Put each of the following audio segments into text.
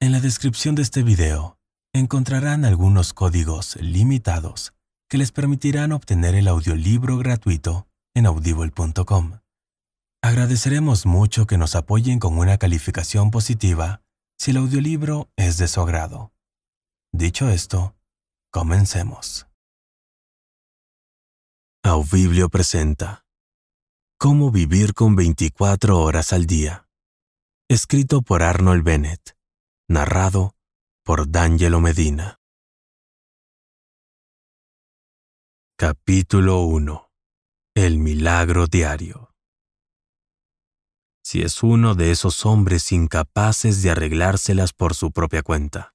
En la descripción de este video encontrarán algunos códigos limitados que les permitirán obtener el audiolibro gratuito en audible.com. Agradeceremos mucho que nos apoyen con una calificación positiva si el audiolibro es de su agrado. Dicho esto, comencemos. Audible presenta Cómo vivir con 24 horas al día. Escrito por Arnold Bennett. Narrado por D'Angelo Medina. Capítulo 1. El milagro diario. Si es uno de esos hombres incapaces de arreglárselas por su propia cuenta.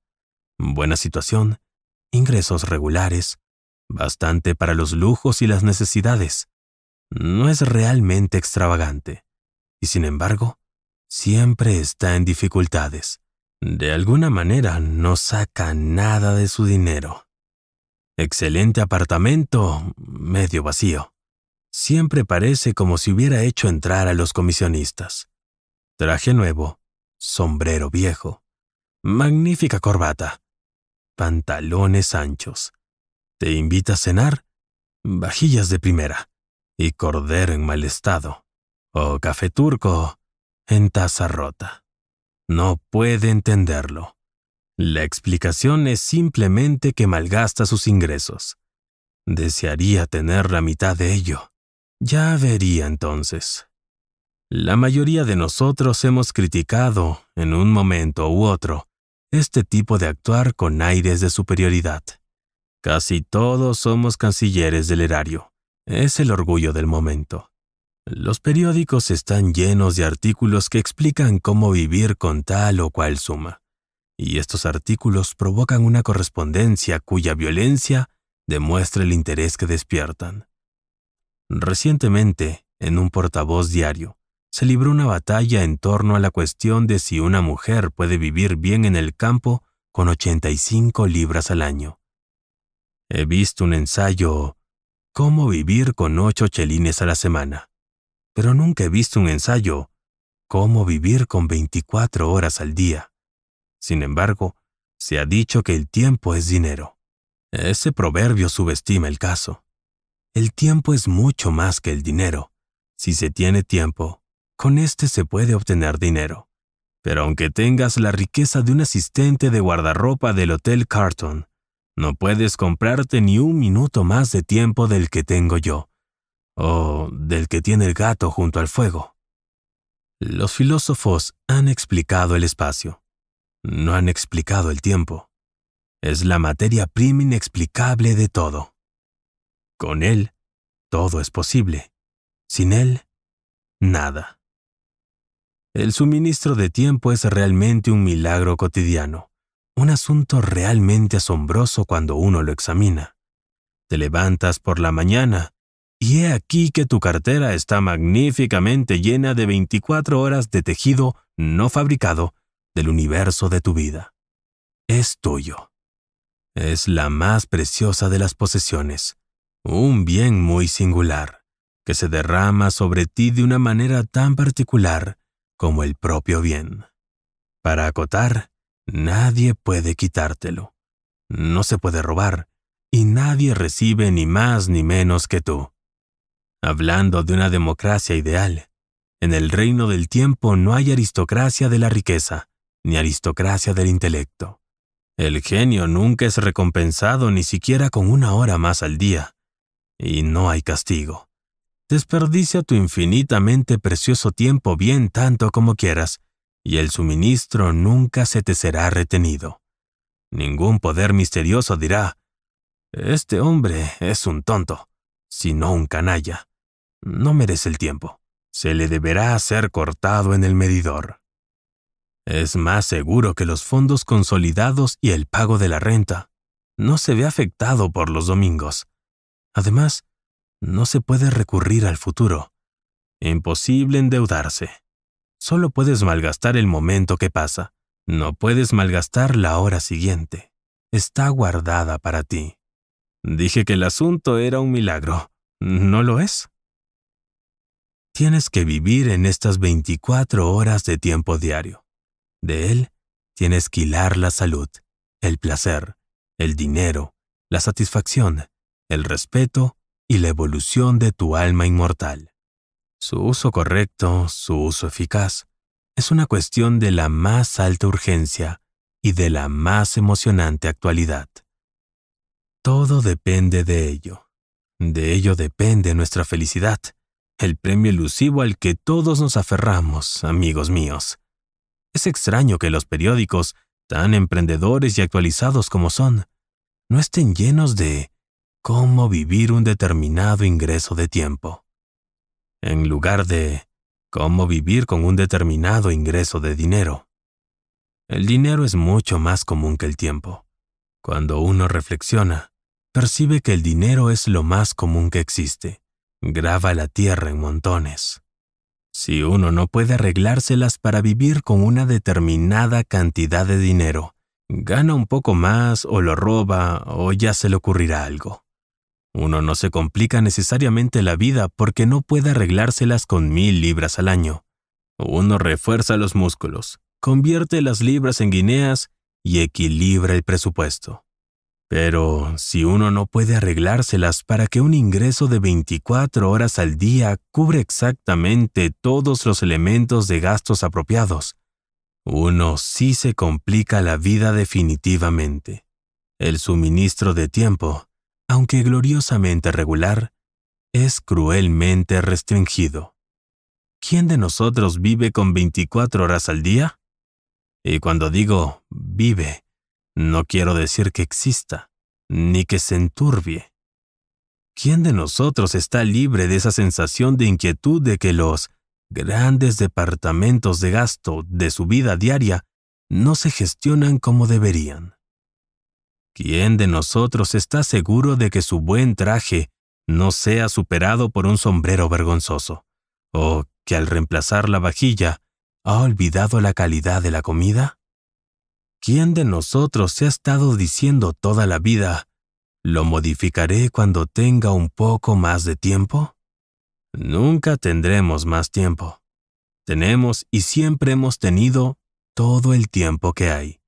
Buena situación, ingresos regulares, bastante para los lujos y las necesidades no es realmente extravagante, y sin embargo, siempre está en dificultades. De alguna manera no saca nada de su dinero. Excelente apartamento, medio vacío. Siempre parece como si hubiera hecho entrar a los comisionistas. Traje nuevo, sombrero viejo, magnífica corbata, pantalones anchos. Te invita a cenar, vajillas de primera y cordero en mal estado, o café turco en taza rota. No puede entenderlo. La explicación es simplemente que malgasta sus ingresos. Desearía tener la mitad de ello. Ya vería entonces. La mayoría de nosotros hemos criticado, en un momento u otro, este tipo de actuar con aires de superioridad. Casi todos somos cancilleres del erario, es el orgullo del momento. Los periódicos están llenos de artículos que explican cómo vivir con tal o cual suma, y estos artículos provocan una correspondencia cuya violencia demuestra el interés que despiertan. Recientemente, en un portavoz diario, se libró una batalla en torno a la cuestión de si una mujer puede vivir bien en el campo con 85 libras al año. He visto un ensayo cómo vivir con ocho chelines a la semana, pero nunca he visto un ensayo cómo vivir con 24 horas al día. Sin embargo, se ha dicho que el tiempo es dinero. Ese proverbio subestima el caso. El tiempo es mucho más que el dinero. Si se tiene tiempo, con este se puede obtener dinero. Pero aunque tengas la riqueza de un asistente de guardarropa del Hotel Carton, no puedes comprarte ni un minuto más de tiempo del que tengo yo, o del que tiene el gato junto al fuego. Los filósofos han explicado el espacio, no han explicado el tiempo. Es la materia prima inexplicable de todo. Con él, todo es posible. Sin él, nada. El suministro de tiempo es realmente un milagro cotidiano. Un asunto realmente asombroso cuando uno lo examina. Te levantas por la mañana y he aquí que tu cartera está magníficamente llena de 24 horas de tejido no fabricado del universo de tu vida. Es tuyo. Es la más preciosa de las posesiones, un bien muy singular, que se derrama sobre ti de una manera tan particular como el propio bien. Para acotar, Nadie puede quitártelo. No se puede robar, y nadie recibe ni más ni menos que tú. Hablando de una democracia ideal, en el reino del tiempo no hay aristocracia de la riqueza, ni aristocracia del intelecto. El genio nunca es recompensado ni siquiera con una hora más al día, y no hay castigo. Desperdicia tu infinitamente precioso tiempo bien tanto como quieras, y el suministro nunca se te será retenido. Ningún poder misterioso dirá, Este hombre es un tonto, sino un canalla. No merece el tiempo. Se le deberá hacer cortado en el medidor. Es más seguro que los fondos consolidados y el pago de la renta. No se ve afectado por los domingos. Además, no se puede recurrir al futuro. Imposible endeudarse. Solo puedes malgastar el momento que pasa. No puedes malgastar la hora siguiente. Está guardada para ti. Dije que el asunto era un milagro. ¿No lo es? Tienes que vivir en estas 24 horas de tiempo diario. De él tienes que hilar la salud, el placer, el dinero, la satisfacción, el respeto y la evolución de tu alma inmortal. Su uso correcto, su uso eficaz, es una cuestión de la más alta urgencia y de la más emocionante actualidad. Todo depende de ello. De ello depende nuestra felicidad, el premio elusivo al que todos nos aferramos, amigos míos. Es extraño que los periódicos, tan emprendedores y actualizados como son, no estén llenos de cómo vivir un determinado ingreso de tiempo en lugar de cómo vivir con un determinado ingreso de dinero. El dinero es mucho más común que el tiempo. Cuando uno reflexiona, percibe que el dinero es lo más común que existe. Graba la tierra en montones. Si uno no puede arreglárselas para vivir con una determinada cantidad de dinero, gana un poco más o lo roba o ya se le ocurrirá algo. Uno no se complica necesariamente la vida porque no puede arreglárselas con mil libras al año. Uno refuerza los músculos, convierte las libras en guineas y equilibra el presupuesto. Pero si uno no puede arreglárselas para que un ingreso de 24 horas al día cubre exactamente todos los elementos de gastos apropiados, uno sí se complica la vida definitivamente. El suministro de tiempo, aunque gloriosamente regular, es cruelmente restringido. ¿Quién de nosotros vive con 24 horas al día? Y cuando digo vive, no quiero decir que exista, ni que se enturbie. ¿Quién de nosotros está libre de esa sensación de inquietud de que los grandes departamentos de gasto de su vida diaria no se gestionan como deberían? ¿Quién de nosotros está seguro de que su buen traje no sea superado por un sombrero vergonzoso? ¿O que al reemplazar la vajilla ha olvidado la calidad de la comida? ¿Quién de nosotros se ha estado diciendo toda la vida, lo modificaré cuando tenga un poco más de tiempo? Nunca tendremos más tiempo. Tenemos y siempre hemos tenido todo el tiempo que hay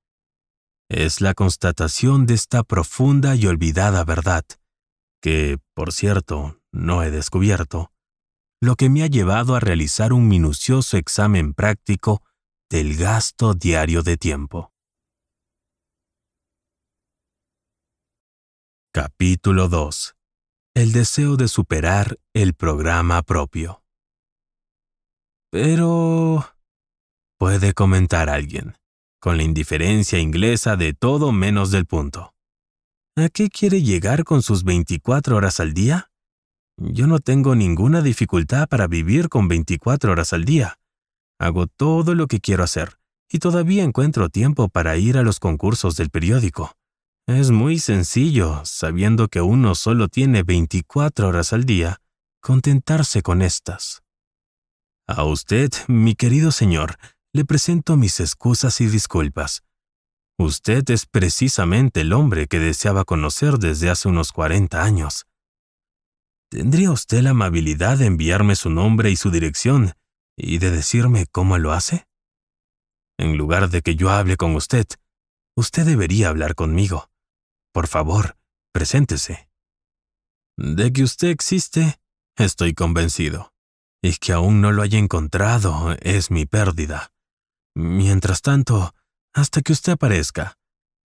es la constatación de esta profunda y olvidada verdad, que, por cierto, no he descubierto, lo que me ha llevado a realizar un minucioso examen práctico del gasto diario de tiempo. Capítulo 2. El deseo de superar el programa propio. Pero... puede comentar alguien con la indiferencia inglesa de todo menos del punto. ¿A qué quiere llegar con sus 24 horas al día? Yo no tengo ninguna dificultad para vivir con 24 horas al día. Hago todo lo que quiero hacer y todavía encuentro tiempo para ir a los concursos del periódico. Es muy sencillo, sabiendo que uno solo tiene 24 horas al día, contentarse con estas. A usted, mi querido señor, le presento mis excusas y disculpas. Usted es precisamente el hombre que deseaba conocer desde hace unos 40 años. ¿Tendría usted la amabilidad de enviarme su nombre y su dirección y de decirme cómo lo hace? En lugar de que yo hable con usted, usted debería hablar conmigo. Por favor, preséntese. De que usted existe, estoy convencido. Y que aún no lo haya encontrado es mi pérdida. Mientras tanto, hasta que usted aparezca,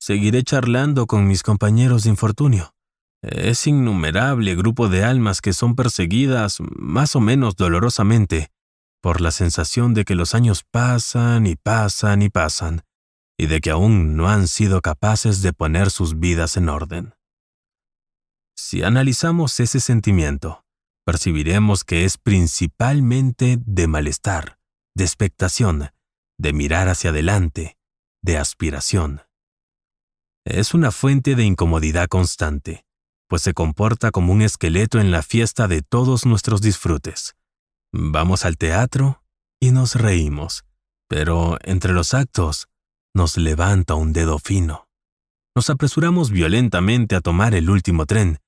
seguiré charlando con mis compañeros de infortunio. Es innumerable grupo de almas que son perseguidas, más o menos dolorosamente, por la sensación de que los años pasan y pasan y pasan, y de que aún no han sido capaces de poner sus vidas en orden. Si analizamos ese sentimiento, percibiremos que es principalmente de malestar, de expectación, de mirar hacia adelante, de aspiración. Es una fuente de incomodidad constante, pues se comporta como un esqueleto en la fiesta de todos nuestros disfrutes. Vamos al teatro y nos reímos, pero entre los actos nos levanta un dedo fino. Nos apresuramos violentamente a tomar el último tren,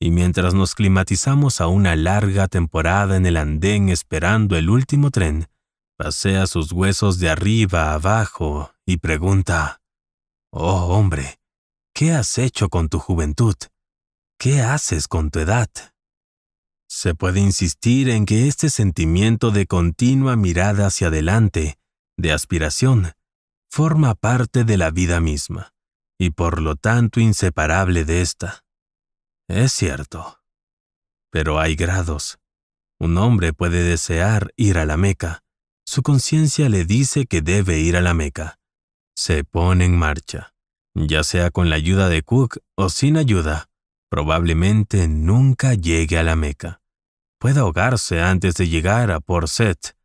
y mientras nos climatizamos a una larga temporada en el andén esperando el último tren, pasea sus huesos de arriba a abajo y pregunta, Oh hombre, ¿qué has hecho con tu juventud? ¿Qué haces con tu edad? Se puede insistir en que este sentimiento de continua mirada hacia adelante, de aspiración, forma parte de la vida misma, y por lo tanto inseparable de ésta. Es cierto. Pero hay grados. Un hombre puede desear ir a la Meca, su conciencia le dice que debe ir a la Meca. Se pone en marcha, ya sea con la ayuda de Cook o sin ayuda. Probablemente nunca llegue a la Meca. Puede ahogarse antes de llegar a Port Set.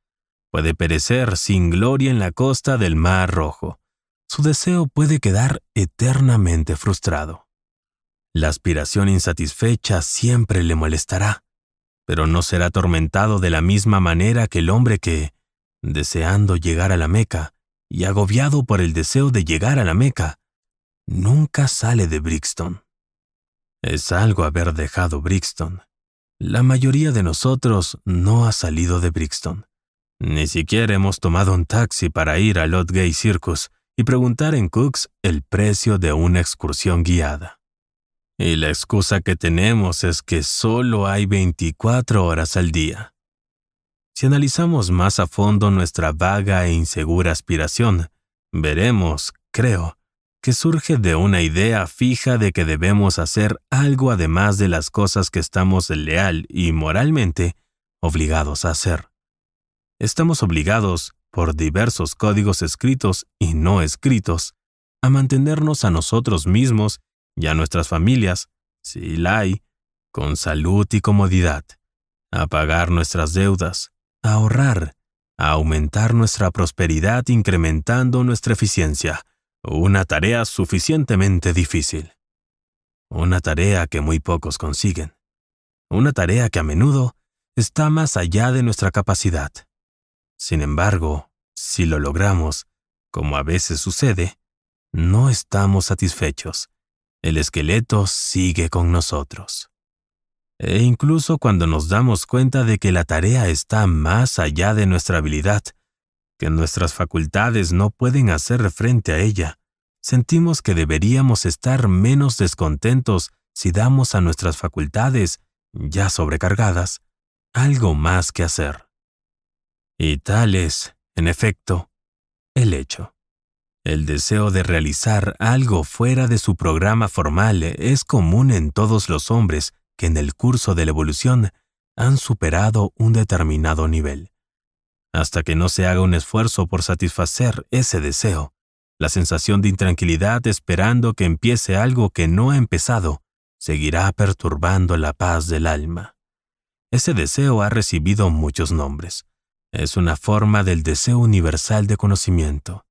Puede perecer sin gloria en la costa del Mar Rojo. Su deseo puede quedar eternamente frustrado. La aspiración insatisfecha siempre le molestará, pero no será atormentado de la misma manera que el hombre que, deseando llegar a la Meca y agobiado por el deseo de llegar a la Meca, nunca sale de Brixton. Es algo haber dejado Brixton. La mayoría de nosotros no ha salido de Brixton. Ni siquiera hemos tomado un taxi para ir al Gay Circus y preguntar en Cooks el precio de una excursión guiada. Y la excusa que tenemos es que solo hay 24 horas al día. Si analizamos más a fondo nuestra vaga e insegura aspiración, veremos, creo, que surge de una idea fija de que debemos hacer algo además de las cosas que estamos leal y moralmente obligados a hacer. Estamos obligados, por diversos códigos escritos y no escritos, a mantenernos a nosotros mismos y a nuestras familias, si la hay, con salud y comodidad, a pagar nuestras deudas, ahorrar, a aumentar nuestra prosperidad incrementando nuestra eficiencia, una tarea suficientemente difícil. Una tarea que muy pocos consiguen. Una tarea que a menudo está más allá de nuestra capacidad. Sin embargo, si lo logramos, como a veces sucede, no estamos satisfechos. El esqueleto sigue con nosotros e incluso cuando nos damos cuenta de que la tarea está más allá de nuestra habilidad, que nuestras facultades no pueden hacer frente a ella, sentimos que deberíamos estar menos descontentos si damos a nuestras facultades, ya sobrecargadas, algo más que hacer. Y tal es, en efecto, el hecho. El deseo de realizar algo fuera de su programa formal es común en todos los hombres que en el curso de la evolución han superado un determinado nivel. Hasta que no se haga un esfuerzo por satisfacer ese deseo, la sensación de intranquilidad esperando que empiece algo que no ha empezado seguirá perturbando la paz del alma. Ese deseo ha recibido muchos nombres. Es una forma del deseo universal de conocimiento.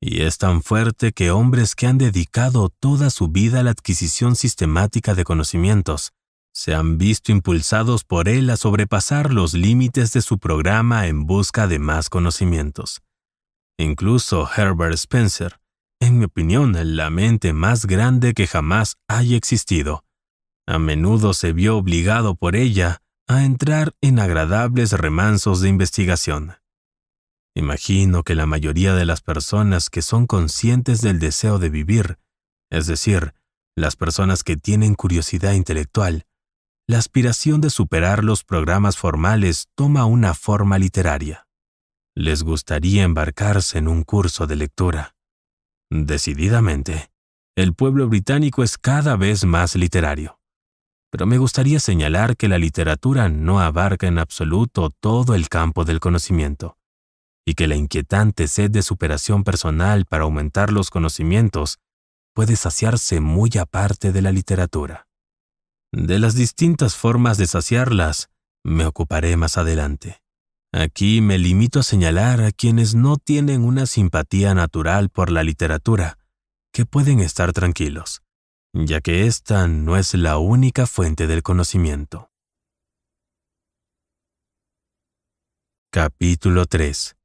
Y es tan fuerte que hombres que han dedicado toda su vida a la adquisición sistemática de conocimientos se han visto impulsados por él a sobrepasar los límites de su programa en busca de más conocimientos. Incluso Herbert Spencer, en mi opinión la mente más grande que jamás haya existido, a menudo se vio obligado por ella a entrar en agradables remansos de investigación. Imagino que la mayoría de las personas que son conscientes del deseo de vivir, es decir, las personas que tienen curiosidad intelectual, la aspiración de superar los programas formales toma una forma literaria. Les gustaría embarcarse en un curso de lectura. Decididamente, el pueblo británico es cada vez más literario. Pero me gustaría señalar que la literatura no abarca en absoluto todo el campo del conocimiento, y que la inquietante sed de superación personal para aumentar los conocimientos puede saciarse muy aparte de la literatura. De las distintas formas de saciarlas me ocuparé más adelante. Aquí me limito a señalar a quienes no tienen una simpatía natural por la literatura, que pueden estar tranquilos, ya que esta no es la única fuente del conocimiento. Capítulo 3.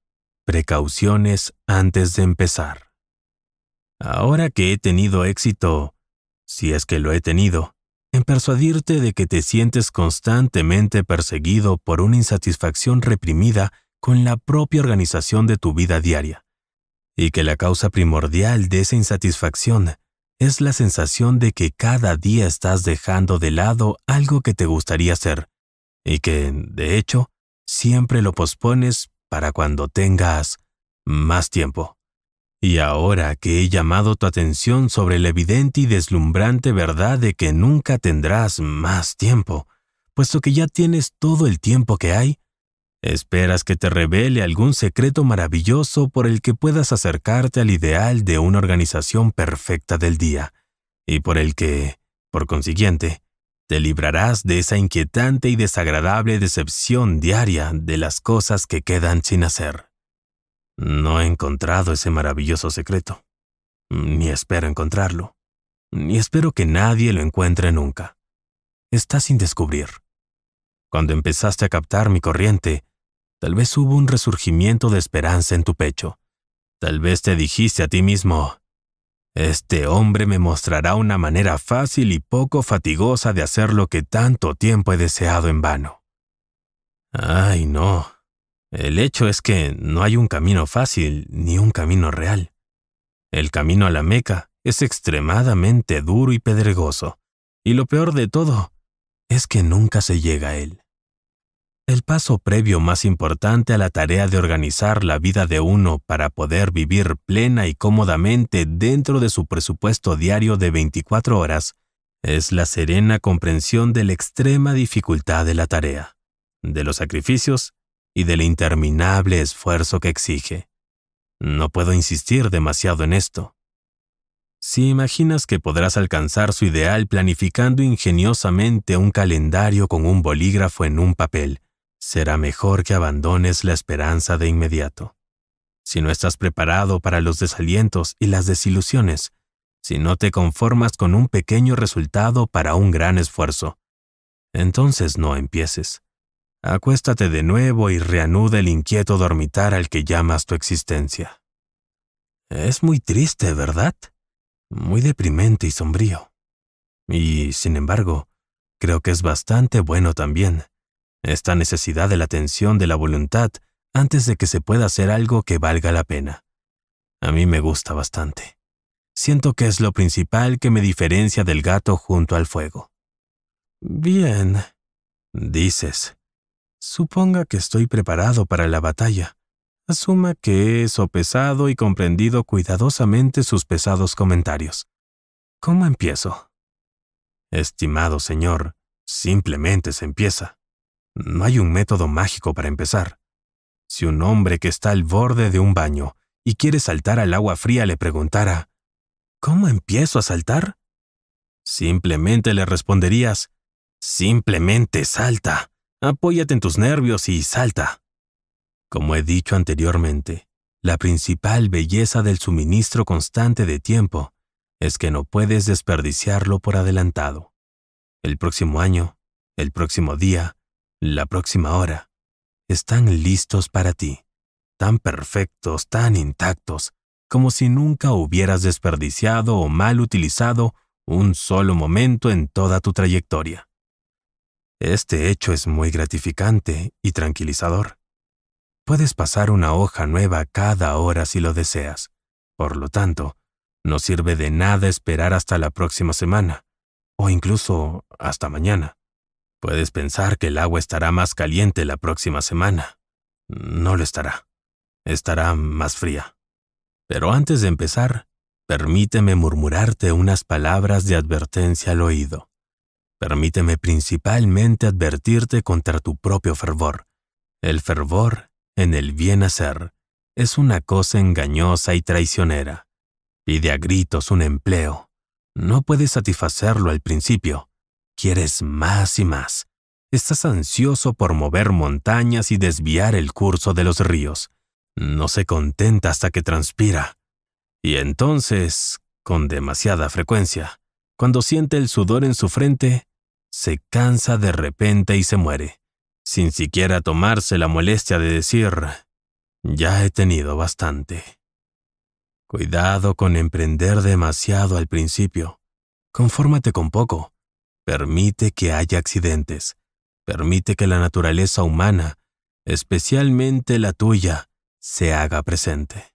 Precauciones antes de empezar. Ahora que he tenido éxito, si es que lo he tenido, en persuadirte de que te sientes constantemente perseguido por una insatisfacción reprimida con la propia organización de tu vida diaria, y que la causa primordial de esa insatisfacción es la sensación de que cada día estás dejando de lado algo que te gustaría hacer, y que, de hecho, siempre lo pospones para cuando tengas más tiempo. Y ahora que he llamado tu atención sobre la evidente y deslumbrante verdad de que nunca tendrás más tiempo, puesto que ya tienes todo el tiempo que hay, esperas que te revele algún secreto maravilloso por el que puedas acercarte al ideal de una organización perfecta del día, y por el que, por consiguiente, te librarás de esa inquietante y desagradable decepción diaria de las cosas que quedan sin hacer. No he encontrado ese maravilloso secreto. Ni espero encontrarlo. Ni espero que nadie lo encuentre nunca. Está sin descubrir. Cuando empezaste a captar mi corriente, tal vez hubo un resurgimiento de esperanza en tu pecho. Tal vez te dijiste a ti mismo, este hombre me mostrará una manera fácil y poco fatigosa de hacer lo que tanto tiempo he deseado en vano. Ay, no. El hecho es que no hay un camino fácil ni un camino real. El camino a la Meca es extremadamente duro y pedregoso, y lo peor de todo es que nunca se llega a él. El paso previo más importante a la tarea de organizar la vida de uno para poder vivir plena y cómodamente dentro de su presupuesto diario de 24 horas es la serena comprensión de la extrema dificultad de la tarea, de los sacrificios y del interminable esfuerzo que exige. No puedo insistir demasiado en esto. Si imaginas que podrás alcanzar su ideal planificando ingeniosamente un calendario con un bolígrafo en un papel, será mejor que abandones la esperanza de inmediato. Si no estás preparado para los desalientos y las desilusiones, si no te conformas con un pequeño resultado para un gran esfuerzo, entonces no empieces. Acuéstate de nuevo y reanuda el inquieto dormitar al que llamas tu existencia. Es muy triste, ¿verdad? Muy deprimente y sombrío. Y, sin embargo, creo que es bastante bueno también, esta necesidad de la atención de la voluntad antes de que se pueda hacer algo que valga la pena. A mí me gusta bastante. Siento que es lo principal que me diferencia del gato junto al fuego. Bien, dices, Suponga que estoy preparado para la batalla. Asuma que he sopesado y comprendido cuidadosamente sus pesados comentarios. ¿Cómo empiezo? Estimado señor, simplemente se empieza. No hay un método mágico para empezar. Si un hombre que está al borde de un baño y quiere saltar al agua fría le preguntara, ¿Cómo empiezo a saltar? Simplemente le responderías, simplemente salta. Apóyate en tus nervios y salta. Como he dicho anteriormente, la principal belleza del suministro constante de tiempo es que no puedes desperdiciarlo por adelantado. El próximo año, el próximo día, la próxima hora, están listos para ti, tan perfectos, tan intactos, como si nunca hubieras desperdiciado o mal utilizado un solo momento en toda tu trayectoria. Este hecho es muy gratificante y tranquilizador. Puedes pasar una hoja nueva cada hora si lo deseas. Por lo tanto, no sirve de nada esperar hasta la próxima semana, o incluso hasta mañana. Puedes pensar que el agua estará más caliente la próxima semana. No lo estará. Estará más fría. Pero antes de empezar, permíteme murmurarte unas palabras de advertencia al oído. Permíteme principalmente advertirte contra tu propio fervor. El fervor en el bien hacer es una cosa engañosa y traicionera. Pide a gritos un empleo. No puedes satisfacerlo al principio. Quieres más y más. Estás ansioso por mover montañas y desviar el curso de los ríos. No se contenta hasta que transpira. Y entonces, con demasiada frecuencia, cuando siente el sudor en su frente, se cansa de repente y se muere, sin siquiera tomarse la molestia de decir, ya he tenido bastante. Cuidado con emprender demasiado al principio. Confórmate con poco. Permite que haya accidentes. Permite que la naturaleza humana, especialmente la tuya, se haga presente.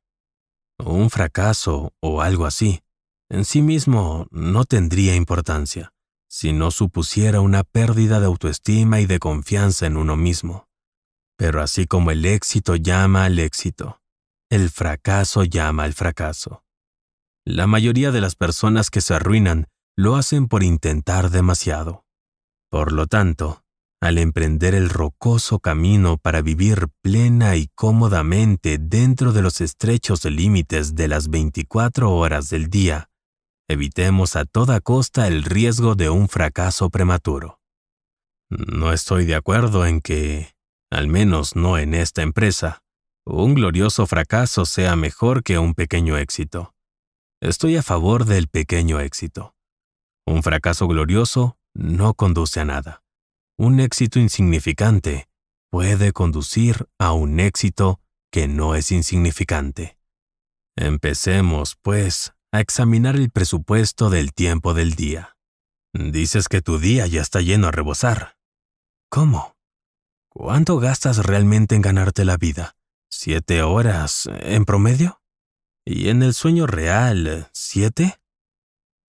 Un fracaso o algo así, en sí mismo no tendría importancia si no supusiera una pérdida de autoestima y de confianza en uno mismo. Pero así como el éxito llama al éxito, el fracaso llama al fracaso. La mayoría de las personas que se arruinan lo hacen por intentar demasiado. Por lo tanto, al emprender el rocoso camino para vivir plena y cómodamente dentro de los estrechos límites de las 24 horas del día, evitemos a toda costa el riesgo de un fracaso prematuro. No estoy de acuerdo en que, al menos no en esta empresa, un glorioso fracaso sea mejor que un pequeño éxito. Estoy a favor del pequeño éxito. Un fracaso glorioso no conduce a nada. Un éxito insignificante puede conducir a un éxito que no es insignificante. Empecemos, pues, a examinar el presupuesto del tiempo del día. Dices que tu día ya está lleno a rebosar. ¿Cómo? ¿Cuánto gastas realmente en ganarte la vida? ¿Siete horas en promedio? ¿Y en el sueño real, siete?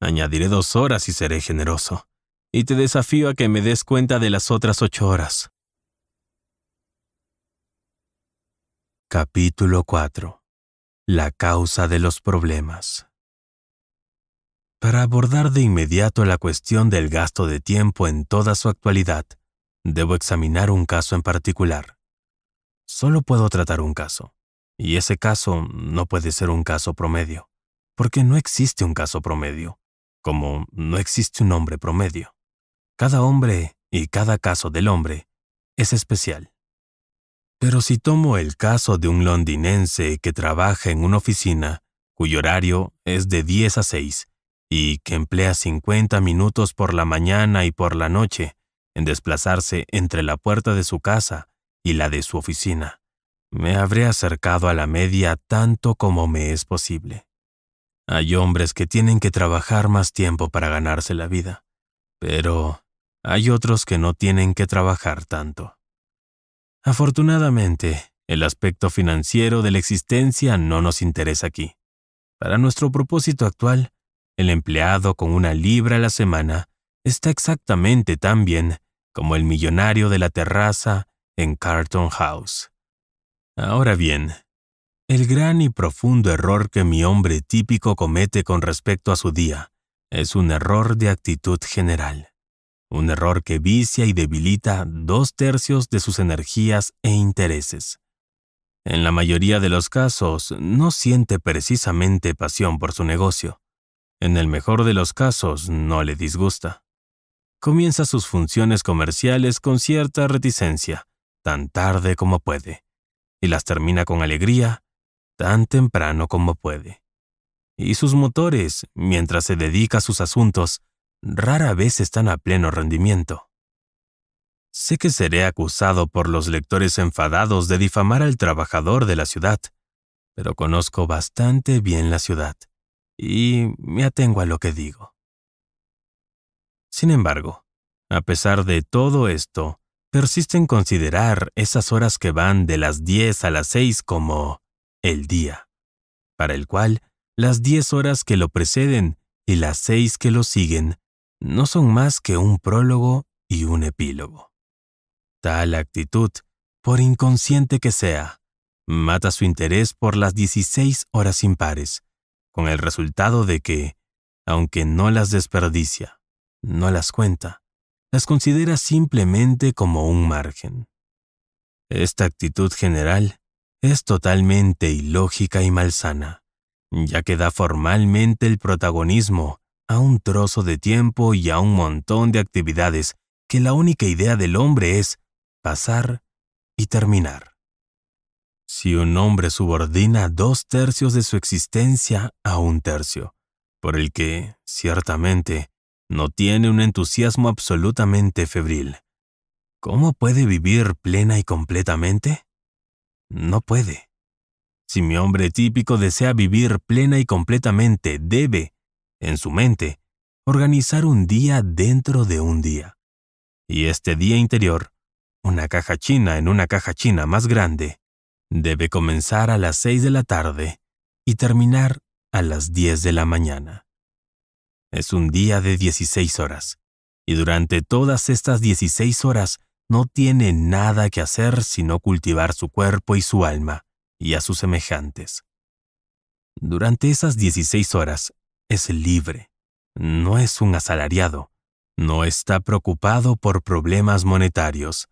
Añadiré dos horas y seré generoso. Y te desafío a que me des cuenta de las otras ocho horas. Capítulo 4. La causa de los problemas. Para abordar de inmediato la cuestión del gasto de tiempo en toda su actualidad, debo examinar un caso en particular. Solo puedo tratar un caso, y ese caso no puede ser un caso promedio, porque no existe un caso promedio, como no existe un hombre promedio. Cada hombre y cada caso del hombre es especial. Pero si tomo el caso de un londinense que trabaja en una oficina, cuyo horario es de 10 a 6, y que emplea 50 minutos por la mañana y por la noche en desplazarse entre la puerta de su casa y la de su oficina. Me habré acercado a la media tanto como me es posible. Hay hombres que tienen que trabajar más tiempo para ganarse la vida, pero hay otros que no tienen que trabajar tanto. Afortunadamente, el aspecto financiero de la existencia no nos interesa aquí. Para nuestro propósito actual, el empleado con una libra a la semana está exactamente tan bien como el millonario de la terraza en Carton House. Ahora bien, el gran y profundo error que mi hombre típico comete con respecto a su día es un error de actitud general, un error que vicia y debilita dos tercios de sus energías e intereses. En la mayoría de los casos no siente precisamente pasión por su negocio, en el mejor de los casos, no le disgusta. Comienza sus funciones comerciales con cierta reticencia, tan tarde como puede, y las termina con alegría, tan temprano como puede. Y sus motores, mientras se dedica a sus asuntos, rara vez están a pleno rendimiento. Sé que seré acusado por los lectores enfadados de difamar al trabajador de la ciudad, pero conozco bastante bien la ciudad y me atengo a lo que digo. Sin embargo, a pesar de todo esto, persiste en considerar esas horas que van de las 10 a las 6 como el día, para el cual las 10 horas que lo preceden y las 6 que lo siguen no son más que un prólogo y un epílogo. Tal actitud, por inconsciente que sea, mata su interés por las 16 horas impares, con el resultado de que, aunque no las desperdicia, no las cuenta, las considera simplemente como un margen. Esta actitud general es totalmente ilógica y malsana, ya que da formalmente el protagonismo a un trozo de tiempo y a un montón de actividades que la única idea del hombre es pasar y terminar. Si un hombre subordina dos tercios de su existencia a un tercio, por el que, ciertamente, no tiene un entusiasmo absolutamente febril, ¿cómo puede vivir plena y completamente? No puede. Si mi hombre típico desea vivir plena y completamente, debe, en su mente, organizar un día dentro de un día. Y este día interior, una caja china en una caja china más grande, Debe comenzar a las 6 de la tarde y terminar a las 10 de la mañana. Es un día de 16 horas, y durante todas estas 16 horas no tiene nada que hacer sino cultivar su cuerpo y su alma, y a sus semejantes. Durante esas 16 horas es libre, no es un asalariado, no está preocupado por problemas monetarios,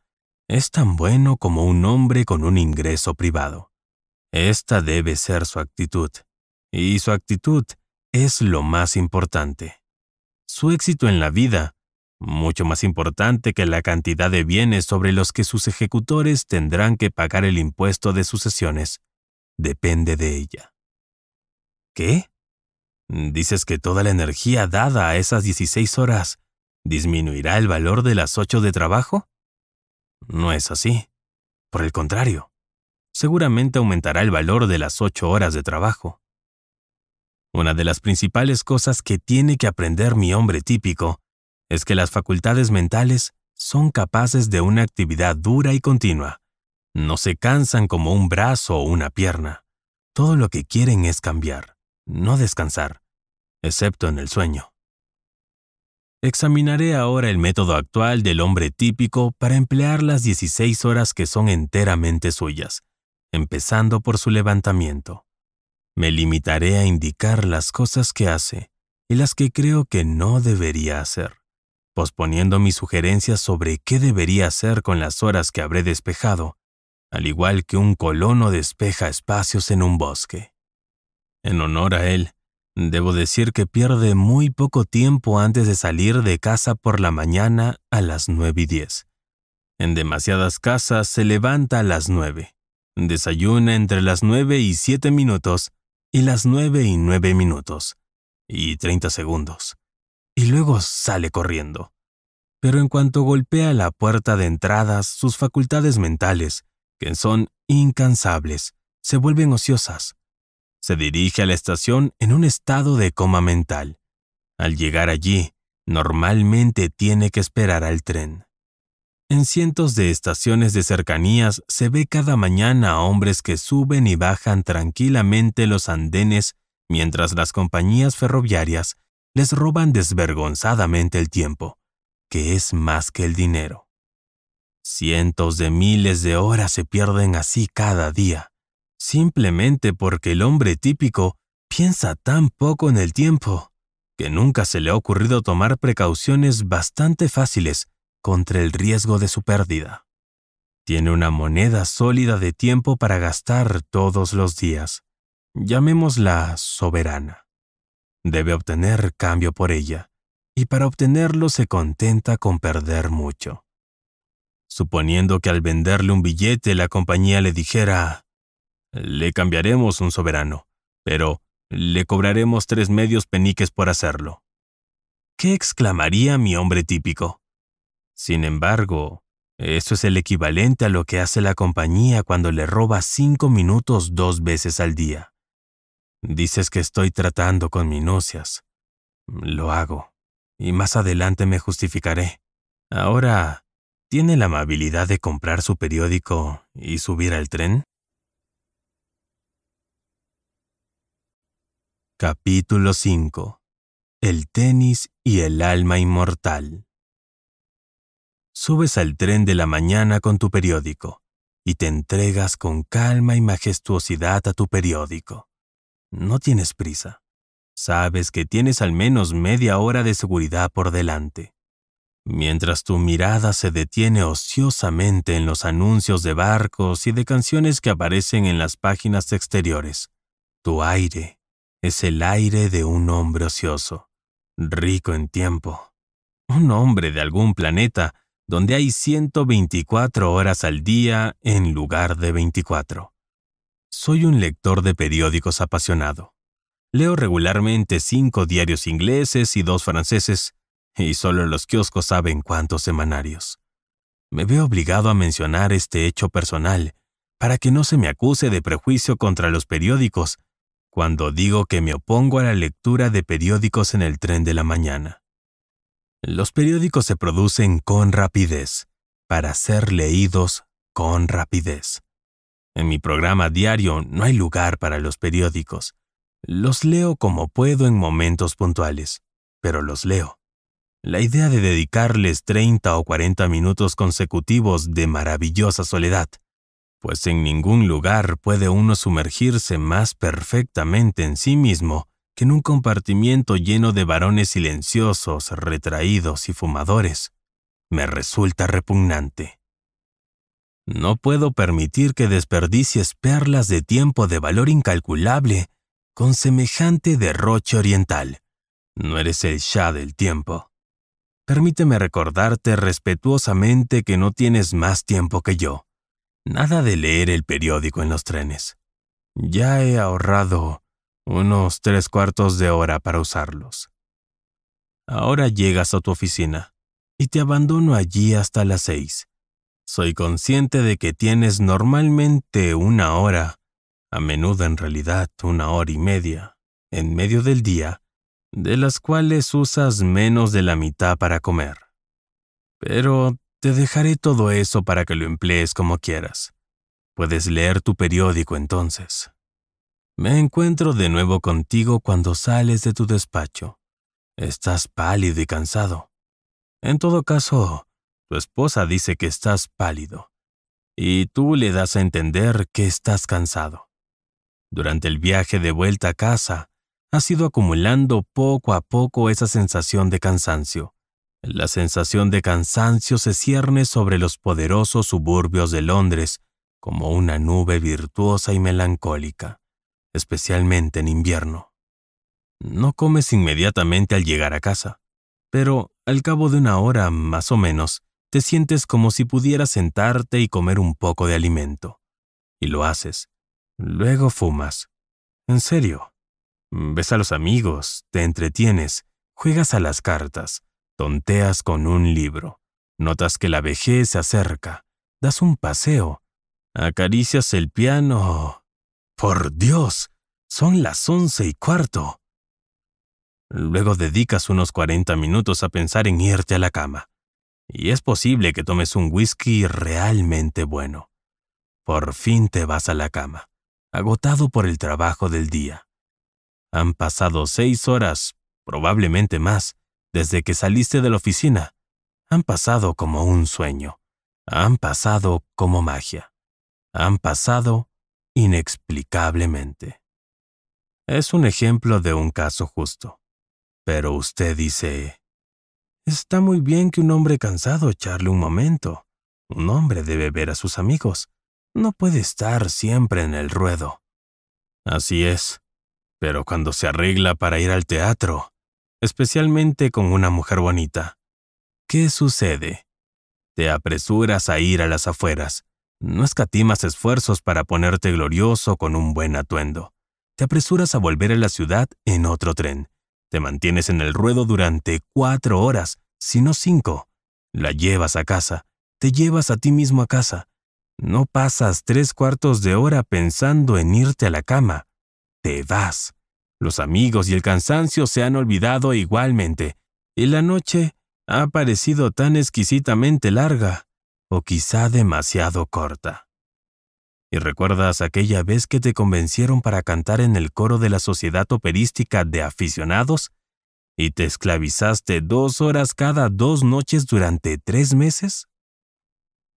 es tan bueno como un hombre con un ingreso privado. Esta debe ser su actitud. Y su actitud es lo más importante. Su éxito en la vida, mucho más importante que la cantidad de bienes sobre los que sus ejecutores tendrán que pagar el impuesto de sucesiones, depende de ella. ¿Qué? Dices que toda la energía dada a esas 16 horas disminuirá el valor de las 8 de trabajo? No es así. Por el contrario, seguramente aumentará el valor de las ocho horas de trabajo. Una de las principales cosas que tiene que aprender mi hombre típico es que las facultades mentales son capaces de una actividad dura y continua. No se cansan como un brazo o una pierna. Todo lo que quieren es cambiar, no descansar, excepto en el sueño. Examinaré ahora el método actual del hombre típico para emplear las 16 horas que son enteramente suyas, empezando por su levantamiento. Me limitaré a indicar las cosas que hace y las que creo que no debería hacer, posponiendo mis sugerencias sobre qué debería hacer con las horas que habré despejado, al igual que un colono despeja espacios en un bosque. En honor a él, Debo decir que pierde muy poco tiempo antes de salir de casa por la mañana a las 9 y 10. En demasiadas casas se levanta a las 9. Desayuna entre las 9 y 7 minutos y las 9 y 9 minutos y 30 segundos. Y luego sale corriendo. Pero en cuanto golpea la puerta de entradas, sus facultades mentales, que son incansables, se vuelven ociosas se dirige a la estación en un estado de coma mental. Al llegar allí, normalmente tiene que esperar al tren. En cientos de estaciones de cercanías se ve cada mañana a hombres que suben y bajan tranquilamente los andenes mientras las compañías ferroviarias les roban desvergonzadamente el tiempo, que es más que el dinero. Cientos de miles de horas se pierden así cada día, simplemente porque el hombre típico piensa tan poco en el tiempo que nunca se le ha ocurrido tomar precauciones bastante fáciles contra el riesgo de su pérdida. Tiene una moneda sólida de tiempo para gastar todos los días. Llamémosla soberana. Debe obtener cambio por ella, y para obtenerlo se contenta con perder mucho. Suponiendo que al venderle un billete la compañía le dijera, le cambiaremos un soberano, pero le cobraremos tres medios peniques por hacerlo. ¿Qué exclamaría mi hombre típico? Sin embargo, eso es el equivalente a lo que hace la compañía cuando le roba cinco minutos dos veces al día. Dices que estoy tratando con minucias. Lo hago, y más adelante me justificaré. Ahora, ¿tiene la amabilidad de comprar su periódico y subir al tren? Capítulo 5 El tenis y el alma inmortal. Subes al tren de la mañana con tu periódico y te entregas con calma y majestuosidad a tu periódico. No tienes prisa. Sabes que tienes al menos media hora de seguridad por delante. Mientras tu mirada se detiene ociosamente en los anuncios de barcos y de canciones que aparecen en las páginas exteriores, tu aire, es el aire de un hombre ocioso, rico en tiempo. Un hombre de algún planeta donde hay 124 horas al día en lugar de 24. Soy un lector de periódicos apasionado. Leo regularmente cinco diarios ingleses y dos franceses, y solo los kioscos saben cuántos semanarios. Me veo obligado a mencionar este hecho personal, para que no se me acuse de prejuicio contra los periódicos cuando digo que me opongo a la lectura de periódicos en el tren de la mañana. Los periódicos se producen con rapidez, para ser leídos con rapidez. En mi programa diario no hay lugar para los periódicos. Los leo como puedo en momentos puntuales, pero los leo. La idea de dedicarles 30 o 40 minutos consecutivos de maravillosa soledad, pues en ningún lugar puede uno sumergirse más perfectamente en sí mismo que en un compartimiento lleno de varones silenciosos, retraídos y fumadores. Me resulta repugnante. No puedo permitir que desperdicies perlas de tiempo de valor incalculable con semejante derroche oriental. No eres el Shah del tiempo. Permíteme recordarte respetuosamente que no tienes más tiempo que yo Nada de leer el periódico en los trenes. Ya he ahorrado unos tres cuartos de hora para usarlos. Ahora llegas a tu oficina y te abandono allí hasta las seis. Soy consciente de que tienes normalmente una hora, a menudo en realidad una hora y media, en medio del día, de las cuales usas menos de la mitad para comer. Pero te dejaré todo eso para que lo emplees como quieras. Puedes leer tu periódico entonces. Me encuentro de nuevo contigo cuando sales de tu despacho. Estás pálido y cansado. En todo caso, tu esposa dice que estás pálido. Y tú le das a entender que estás cansado. Durante el viaje de vuelta a casa, has ido acumulando poco a poco esa sensación de cansancio la sensación de cansancio se cierne sobre los poderosos suburbios de Londres como una nube virtuosa y melancólica, especialmente en invierno. No comes inmediatamente al llegar a casa, pero al cabo de una hora más o menos, te sientes como si pudieras sentarte y comer un poco de alimento. Y lo haces. Luego fumas. En serio. Ves a los amigos, te entretienes, juegas a las cartas, Tonteas con un libro. Notas que la vejez se acerca. Das un paseo. Acaricias el piano. Por Dios, son las once y cuarto. Luego dedicas unos 40 minutos a pensar en irte a la cama. Y es posible que tomes un whisky realmente bueno. Por fin te vas a la cama, agotado por el trabajo del día. Han pasado seis horas, probablemente más, desde que saliste de la oficina, han pasado como un sueño, han pasado como magia, han pasado inexplicablemente. Es un ejemplo de un caso justo. Pero usted dice, está muy bien que un hombre cansado echarle un momento. Un hombre debe ver a sus amigos. No puede estar siempre en el ruedo. Así es. Pero cuando se arregla para ir al teatro, especialmente con una mujer bonita. ¿Qué sucede? Te apresuras a ir a las afueras. No escatimas esfuerzos para ponerte glorioso con un buen atuendo. Te apresuras a volver a la ciudad en otro tren. Te mantienes en el ruedo durante cuatro horas, si no cinco. La llevas a casa. Te llevas a ti mismo a casa. No pasas tres cuartos de hora pensando en irte a la cama. Te vas. Los amigos y el cansancio se han olvidado igualmente, y la noche ha parecido tan exquisitamente larga, o quizá demasiado corta. ¿Y recuerdas aquella vez que te convencieron para cantar en el coro de la Sociedad Operística de Aficionados? ¿Y te esclavizaste dos horas cada dos noches durante tres meses?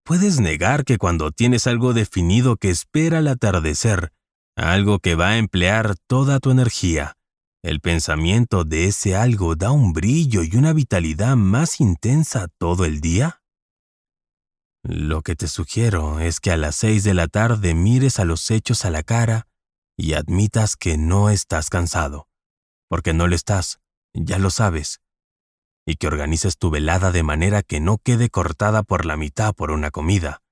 ¿Puedes negar que cuando tienes algo definido que espera el atardecer, algo que va a emplear toda tu energía. El pensamiento de ese algo da un brillo y una vitalidad más intensa todo el día. Lo que te sugiero es que a las seis de la tarde mires a los hechos a la cara y admitas que no estás cansado, porque no lo estás, ya lo sabes, y que organices tu velada de manera que no quede cortada por la mitad por una comida.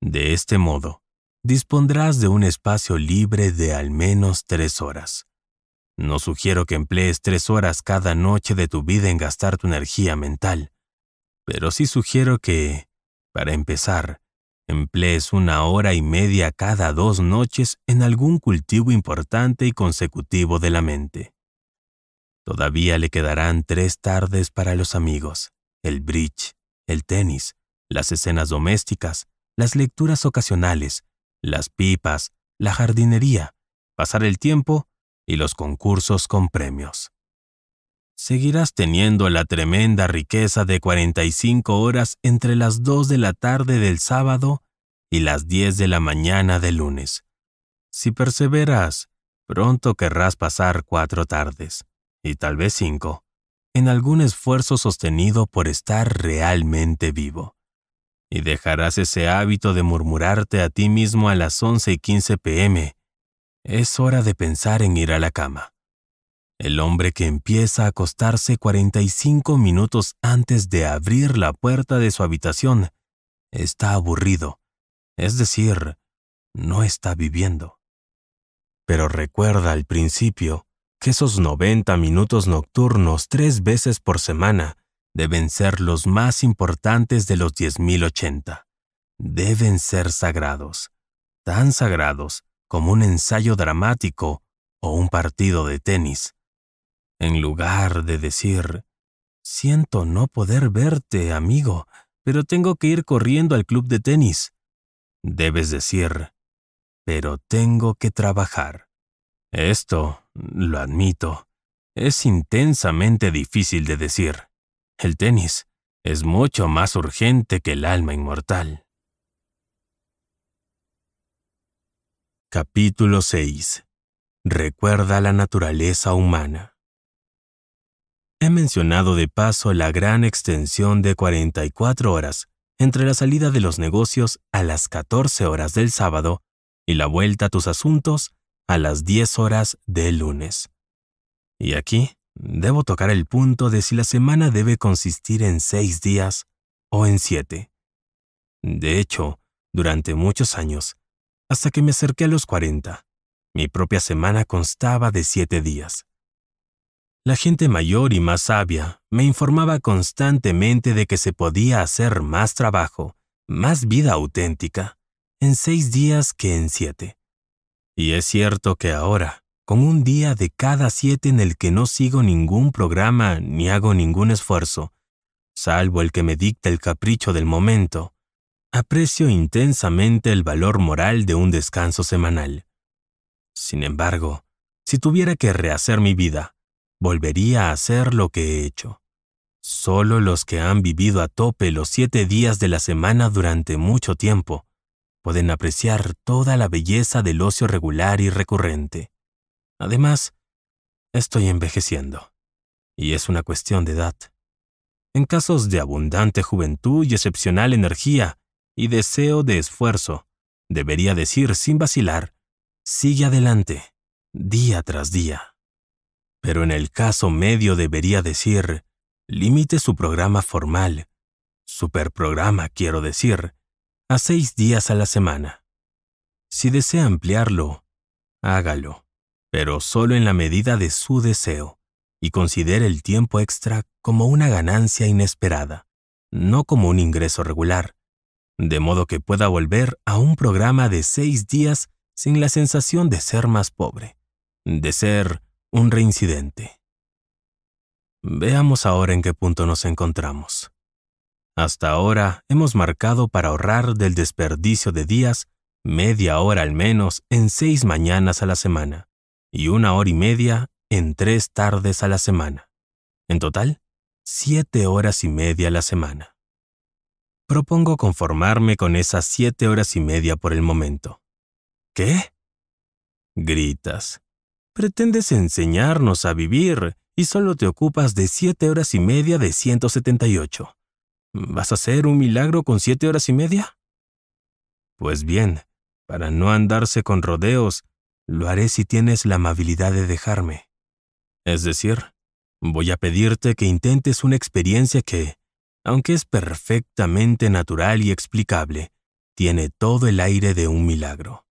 De este modo, dispondrás de un espacio libre de al menos tres horas. No sugiero que emplees tres horas cada noche de tu vida en gastar tu energía mental, pero sí sugiero que, para empezar, emplees una hora y media cada dos noches en algún cultivo importante y consecutivo de la mente. Todavía le quedarán tres tardes para los amigos, el bridge, el tenis, las escenas domésticas, las lecturas ocasionales, las pipas, la jardinería, pasar el tiempo y los concursos con premios. Seguirás teniendo la tremenda riqueza de 45 horas entre las 2 de la tarde del sábado y las 10 de la mañana del lunes. Si perseveras, pronto querrás pasar cuatro tardes, y tal vez cinco, en algún esfuerzo sostenido por estar realmente vivo y dejarás ese hábito de murmurarte a ti mismo a las 11 y 15 pm. Es hora de pensar en ir a la cama. El hombre que empieza a acostarse 45 minutos antes de abrir la puerta de su habitación está aburrido, es decir, no está viviendo. Pero recuerda al principio que esos 90 minutos nocturnos tres veces por semana deben ser los más importantes de los 10.080. Deben ser sagrados, tan sagrados como un ensayo dramático o un partido de tenis. En lugar de decir, siento no poder verte, amigo, pero tengo que ir corriendo al club de tenis. Debes decir, pero tengo que trabajar. Esto, lo admito, es intensamente difícil de decir. El tenis es mucho más urgente que el alma inmortal. Capítulo 6. Recuerda la naturaleza humana. He mencionado de paso la gran extensión de 44 horas entre la salida de los negocios a las 14 horas del sábado y la vuelta a tus asuntos a las 10 horas del lunes. Y aquí Debo tocar el punto de si la semana debe consistir en seis días o en siete. De hecho, durante muchos años, hasta que me acerqué a los 40, mi propia semana constaba de siete días. La gente mayor y más sabia me informaba constantemente de que se podía hacer más trabajo, más vida auténtica, en seis días que en siete. Y es cierto que ahora, con un día de cada siete en el que no sigo ningún programa ni hago ningún esfuerzo, salvo el que me dicta el capricho del momento, aprecio intensamente el valor moral de un descanso semanal. Sin embargo, si tuviera que rehacer mi vida, volvería a hacer lo que he hecho. Solo los que han vivido a tope los siete días de la semana durante mucho tiempo pueden apreciar toda la belleza del ocio regular y recurrente. Además, estoy envejeciendo, y es una cuestión de edad. En casos de abundante juventud y excepcional energía y deseo de esfuerzo, debería decir sin vacilar, sigue adelante, día tras día. Pero en el caso medio debería decir, limite su programa formal, superprograma quiero decir, a seis días a la semana. Si desea ampliarlo, hágalo pero solo en la medida de su deseo, y considere el tiempo extra como una ganancia inesperada, no como un ingreso regular, de modo que pueda volver a un programa de seis días sin la sensación de ser más pobre, de ser un reincidente. Veamos ahora en qué punto nos encontramos. Hasta ahora hemos marcado para ahorrar del desperdicio de días media hora al menos en seis mañanas a la semana y una hora y media en tres tardes a la semana. En total, siete horas y media a la semana. Propongo conformarme con esas siete horas y media por el momento. ¿Qué? Gritas. Pretendes enseñarnos a vivir y solo te ocupas de siete horas y media de 178. ¿Vas a hacer un milagro con siete horas y media? Pues bien, para no andarse con rodeos, lo haré si tienes la amabilidad de dejarme. Es decir, voy a pedirte que intentes una experiencia que, aunque es perfectamente natural y explicable, tiene todo el aire de un milagro.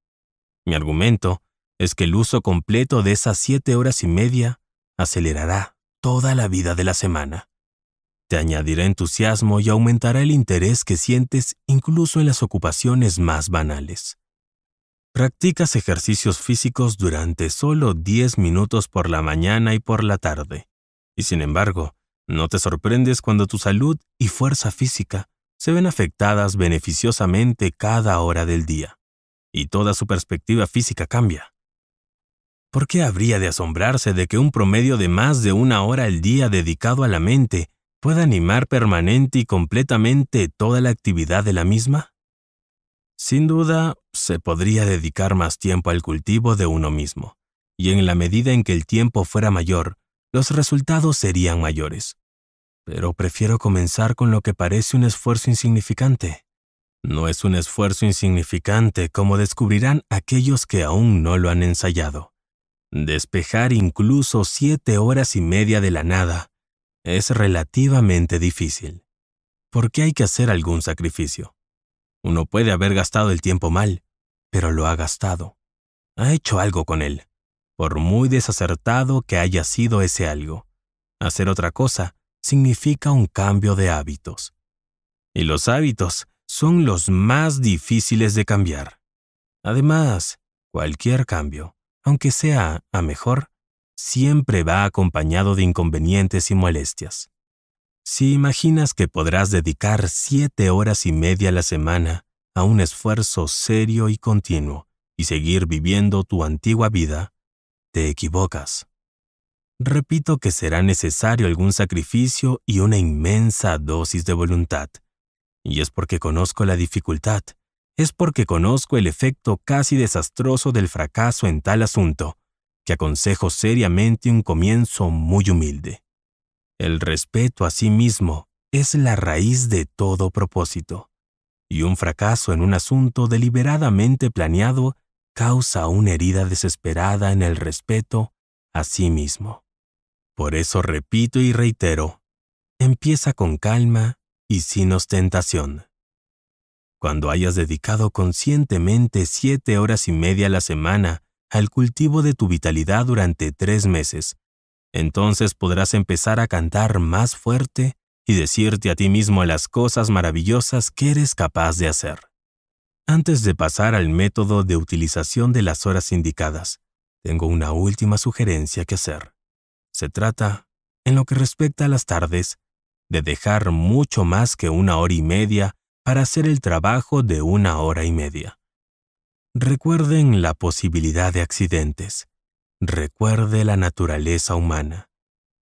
Mi argumento es que el uso completo de esas siete horas y media acelerará toda la vida de la semana. Te añadirá entusiasmo y aumentará el interés que sientes incluso en las ocupaciones más banales. Practicas ejercicios físicos durante solo 10 minutos por la mañana y por la tarde. Y sin embargo, no te sorprendes cuando tu salud y fuerza física se ven afectadas beneficiosamente cada hora del día. Y toda su perspectiva física cambia. ¿Por qué habría de asombrarse de que un promedio de más de una hora al día dedicado a la mente pueda animar permanente y completamente toda la actividad de la misma? Sin duda, se podría dedicar más tiempo al cultivo de uno mismo, y en la medida en que el tiempo fuera mayor, los resultados serían mayores. Pero prefiero comenzar con lo que parece un esfuerzo insignificante. No es un esfuerzo insignificante como descubrirán aquellos que aún no lo han ensayado. Despejar incluso siete horas y media de la nada es relativamente difícil, porque hay que hacer algún sacrificio. Uno puede haber gastado el tiempo mal, pero lo ha gastado. Ha hecho algo con él, por muy desacertado que haya sido ese algo. Hacer otra cosa significa un cambio de hábitos. Y los hábitos son los más difíciles de cambiar. Además, cualquier cambio, aunque sea a mejor, siempre va acompañado de inconvenientes y molestias. Si imaginas que podrás dedicar siete horas y media a la semana a un esfuerzo serio y continuo y seguir viviendo tu antigua vida, te equivocas. Repito que será necesario algún sacrificio y una inmensa dosis de voluntad. Y es porque conozco la dificultad, es porque conozco el efecto casi desastroso del fracaso en tal asunto, que aconsejo seriamente un comienzo muy humilde. El respeto a sí mismo es la raíz de todo propósito, y un fracaso en un asunto deliberadamente planeado causa una herida desesperada en el respeto a sí mismo. Por eso repito y reitero, empieza con calma y sin ostentación. Cuando hayas dedicado conscientemente siete horas y media a la semana al cultivo de tu vitalidad durante tres meses, entonces podrás empezar a cantar más fuerte y decirte a ti mismo las cosas maravillosas que eres capaz de hacer. Antes de pasar al método de utilización de las horas indicadas, tengo una última sugerencia que hacer. Se trata, en lo que respecta a las tardes, de dejar mucho más que una hora y media para hacer el trabajo de una hora y media. Recuerden la posibilidad de accidentes recuerde la naturaleza humana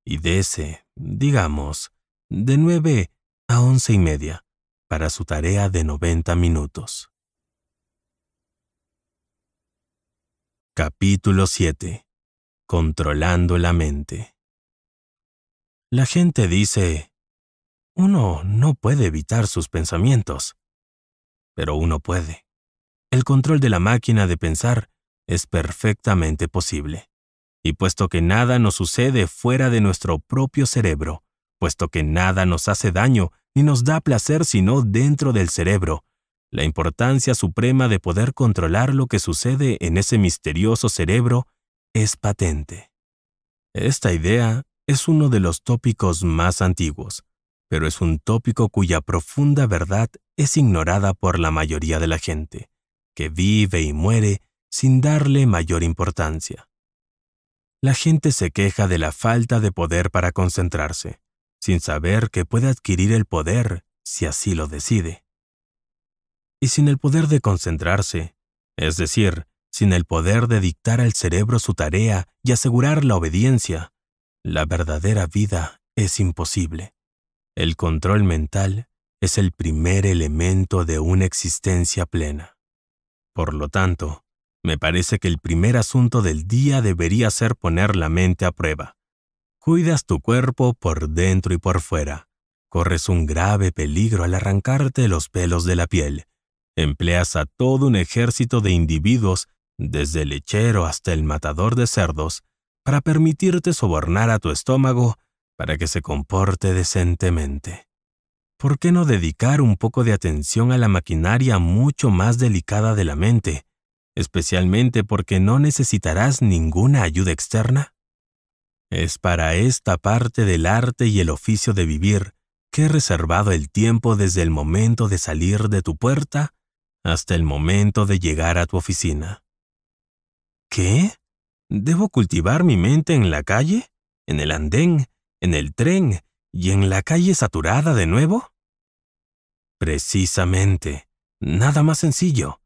y dese, digamos, de 9 a once y media para su tarea de 90 minutos. Capítulo 7. Controlando la mente. La gente dice, uno no puede evitar sus pensamientos, pero uno puede. El control de la máquina de pensar es perfectamente posible. Y puesto que nada nos sucede fuera de nuestro propio cerebro, puesto que nada nos hace daño ni nos da placer sino dentro del cerebro, la importancia suprema de poder controlar lo que sucede en ese misterioso cerebro es patente. Esta idea es uno de los tópicos más antiguos, pero es un tópico cuya profunda verdad es ignorada por la mayoría de la gente, que vive y muere sin darle mayor importancia. La gente se queja de la falta de poder para concentrarse, sin saber que puede adquirir el poder si así lo decide. Y sin el poder de concentrarse, es decir, sin el poder de dictar al cerebro su tarea y asegurar la obediencia, la verdadera vida es imposible. El control mental es el primer elemento de una existencia plena. Por lo tanto, me parece que el primer asunto del día debería ser poner la mente a prueba. Cuidas tu cuerpo por dentro y por fuera. Corres un grave peligro al arrancarte los pelos de la piel. Empleas a todo un ejército de individuos, desde el lechero hasta el matador de cerdos, para permitirte sobornar a tu estómago para que se comporte decentemente. ¿Por qué no dedicar un poco de atención a la maquinaria mucho más delicada de la mente? especialmente porque no necesitarás ninguna ayuda externa? Es para esta parte del arte y el oficio de vivir que he reservado el tiempo desde el momento de salir de tu puerta hasta el momento de llegar a tu oficina. ¿Qué? ¿Debo cultivar mi mente en la calle? ¿En el andén? ¿En el tren? ¿Y en la calle saturada de nuevo? Precisamente. Nada más sencillo.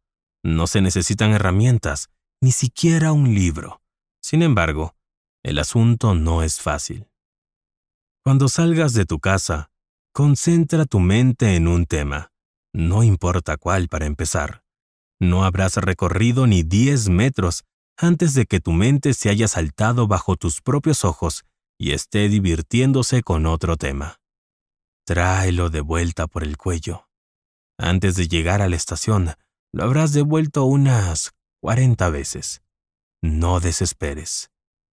No se necesitan herramientas, ni siquiera un libro. Sin embargo, el asunto no es fácil. Cuando salgas de tu casa, concentra tu mente en un tema, no importa cuál para empezar. No habrás recorrido ni 10 metros antes de que tu mente se haya saltado bajo tus propios ojos y esté divirtiéndose con otro tema. Tráelo de vuelta por el cuello. Antes de llegar a la estación, lo habrás devuelto unas cuarenta veces. No desesperes.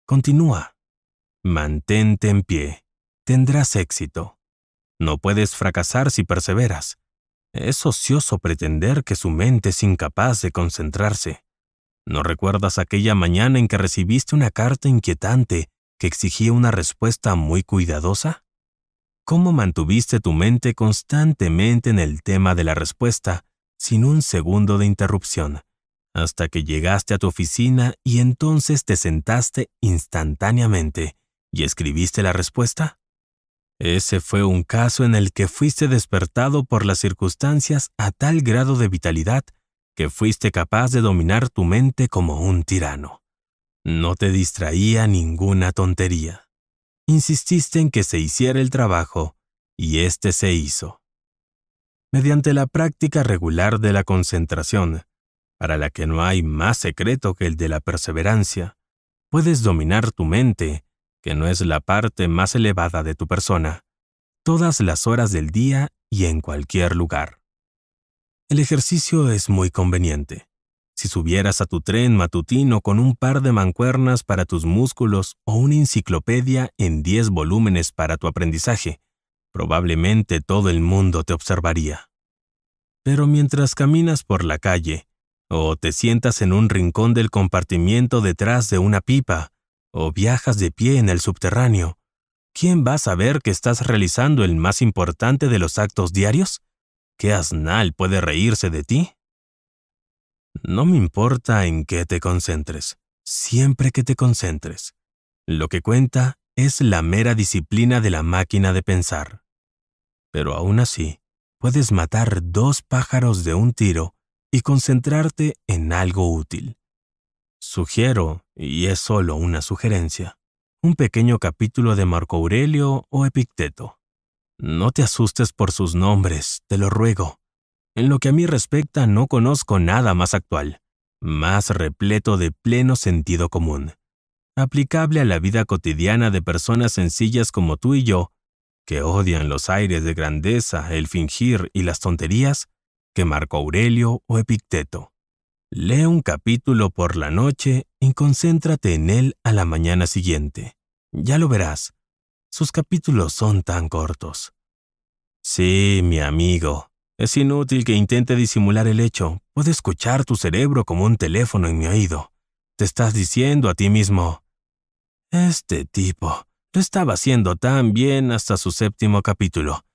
Continúa. Mantente en pie. Tendrás éxito. No puedes fracasar si perseveras. Es ocioso pretender que su mente es incapaz de concentrarse. ¿No recuerdas aquella mañana en que recibiste una carta inquietante que exigía una respuesta muy cuidadosa? ¿Cómo mantuviste tu mente constantemente en el tema de la respuesta sin un segundo de interrupción, hasta que llegaste a tu oficina y entonces te sentaste instantáneamente y escribiste la respuesta? Ese fue un caso en el que fuiste despertado por las circunstancias a tal grado de vitalidad que fuiste capaz de dominar tu mente como un tirano. No te distraía ninguna tontería. Insististe en que se hiciera el trabajo, y este se hizo mediante la práctica regular de la concentración, para la que no hay más secreto que el de la perseverancia, puedes dominar tu mente, que no es la parte más elevada de tu persona, todas las horas del día y en cualquier lugar. El ejercicio es muy conveniente. Si subieras a tu tren matutino con un par de mancuernas para tus músculos o una enciclopedia en 10 volúmenes para tu aprendizaje, probablemente todo el mundo te observaría. Pero mientras caminas por la calle, o te sientas en un rincón del compartimiento detrás de una pipa, o viajas de pie en el subterráneo, ¿quién va a saber que estás realizando el más importante de los actos diarios? ¿Qué asnal puede reírse de ti? No me importa en qué te concentres, siempre que te concentres. Lo que cuenta es la mera disciplina de la máquina de pensar pero aún así, puedes matar dos pájaros de un tiro y concentrarte en algo útil. Sugiero, y es solo una sugerencia, un pequeño capítulo de Marco Aurelio o Epicteto. No te asustes por sus nombres, te lo ruego. En lo que a mí respecta no conozco nada más actual, más repleto de pleno sentido común, aplicable a la vida cotidiana de personas sencillas como tú y yo, que odian los aires de grandeza, el fingir y las tonterías que Marco Aurelio o Epicteto. Lee un capítulo por la noche y concéntrate en él a la mañana siguiente. Ya lo verás. Sus capítulos son tan cortos. Sí, mi amigo. Es inútil que intente disimular el hecho. Puedo escuchar tu cerebro como un teléfono en mi oído. Te estás diciendo a ti mismo, este tipo lo estaba haciendo tan bien hasta su séptimo capítulo.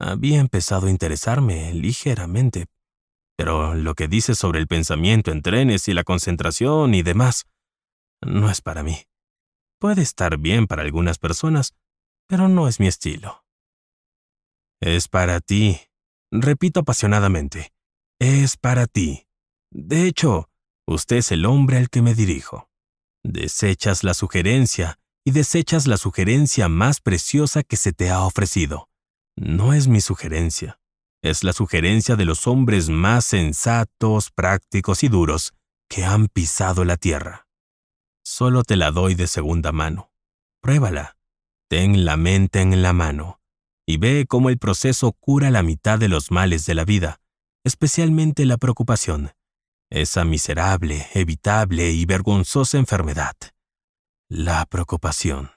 Había empezado a interesarme ligeramente. Pero lo que dice sobre el pensamiento en trenes y la concentración y demás, no es para mí. Puede estar bien para algunas personas, pero no es mi estilo. Es para ti, repito apasionadamente, es para ti. De hecho, usted es el hombre al que me dirijo. Desechas la sugerencia, y desechas la sugerencia más preciosa que se te ha ofrecido. No es mi sugerencia, es la sugerencia de los hombres más sensatos, prácticos y duros que han pisado la tierra. Solo te la doy de segunda mano. Pruébala, ten la mente en la mano y ve cómo el proceso cura la mitad de los males de la vida, especialmente la preocupación, esa miserable, evitable y vergonzosa enfermedad. La preocupación.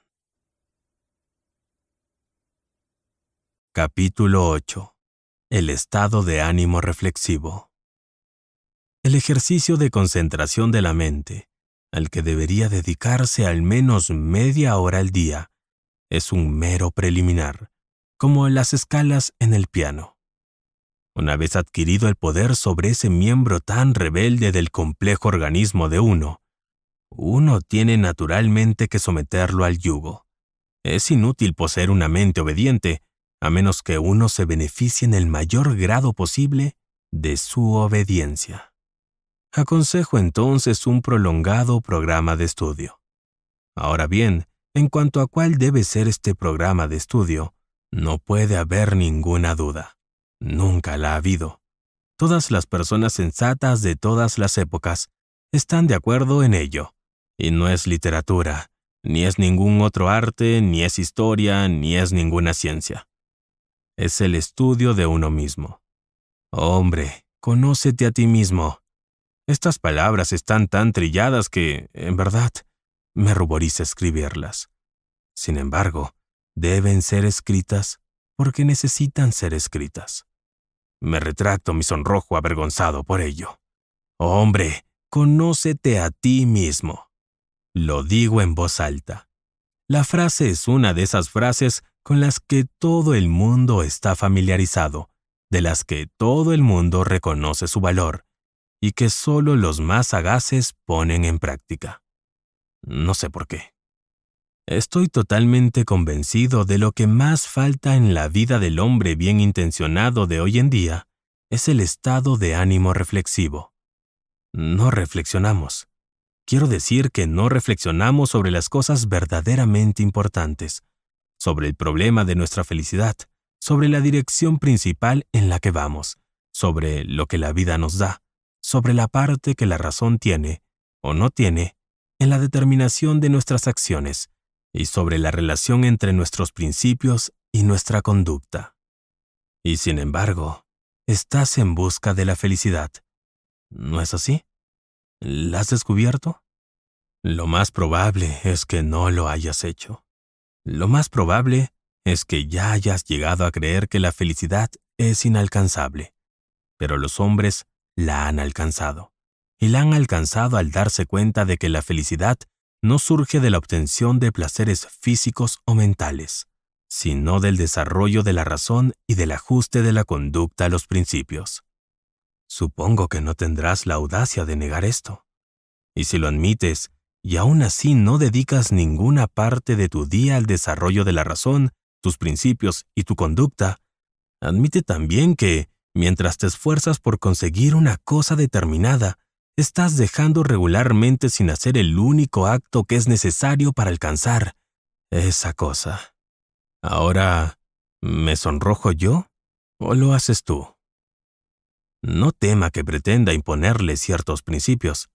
Capítulo 8. El estado de ánimo reflexivo. El ejercicio de concentración de la mente, al que debería dedicarse al menos media hora al día, es un mero preliminar, como las escalas en el piano. Una vez adquirido el poder sobre ese miembro tan rebelde del complejo organismo de uno, uno tiene naturalmente que someterlo al yugo. Es inútil poseer una mente obediente, a menos que uno se beneficie en el mayor grado posible de su obediencia. Aconsejo entonces un prolongado programa de estudio. Ahora bien, en cuanto a cuál debe ser este programa de estudio, no puede haber ninguna duda. Nunca la ha habido. Todas las personas sensatas de todas las épocas están de acuerdo en ello. Y no es literatura, ni es ningún otro arte, ni es historia, ni es ninguna ciencia. Es el estudio de uno mismo. Hombre, conócete a ti mismo. Estas palabras están tan trilladas que, en verdad, me ruboriza escribirlas. Sin embargo, deben ser escritas porque necesitan ser escritas. Me retracto mi sonrojo avergonzado por ello. Hombre, Conócete a ti mismo. Lo digo en voz alta. La frase es una de esas frases con las que todo el mundo está familiarizado, de las que todo el mundo reconoce su valor, y que solo los más sagaces ponen en práctica. No sé por qué. Estoy totalmente convencido de lo que más falta en la vida del hombre bien intencionado de hoy en día es el estado de ánimo reflexivo no reflexionamos. Quiero decir que no reflexionamos sobre las cosas verdaderamente importantes, sobre el problema de nuestra felicidad, sobre la dirección principal en la que vamos, sobre lo que la vida nos da, sobre la parte que la razón tiene o no tiene en la determinación de nuestras acciones y sobre la relación entre nuestros principios y nuestra conducta. Y sin embargo, estás en busca de la felicidad ¿No es así? ¿La has descubierto? Lo más probable es que no lo hayas hecho. Lo más probable es que ya hayas llegado a creer que la felicidad es inalcanzable. Pero los hombres la han alcanzado. Y la han alcanzado al darse cuenta de que la felicidad no surge de la obtención de placeres físicos o mentales, sino del desarrollo de la razón y del ajuste de la conducta a los principios. Supongo que no tendrás la audacia de negar esto. Y si lo admites, y aún así no dedicas ninguna parte de tu día al desarrollo de la razón, tus principios y tu conducta, admite también que, mientras te esfuerzas por conseguir una cosa determinada, estás dejando regularmente sin hacer el único acto que es necesario para alcanzar esa cosa. Ahora, ¿me sonrojo yo o lo haces tú? No tema que pretenda imponerle ciertos principios.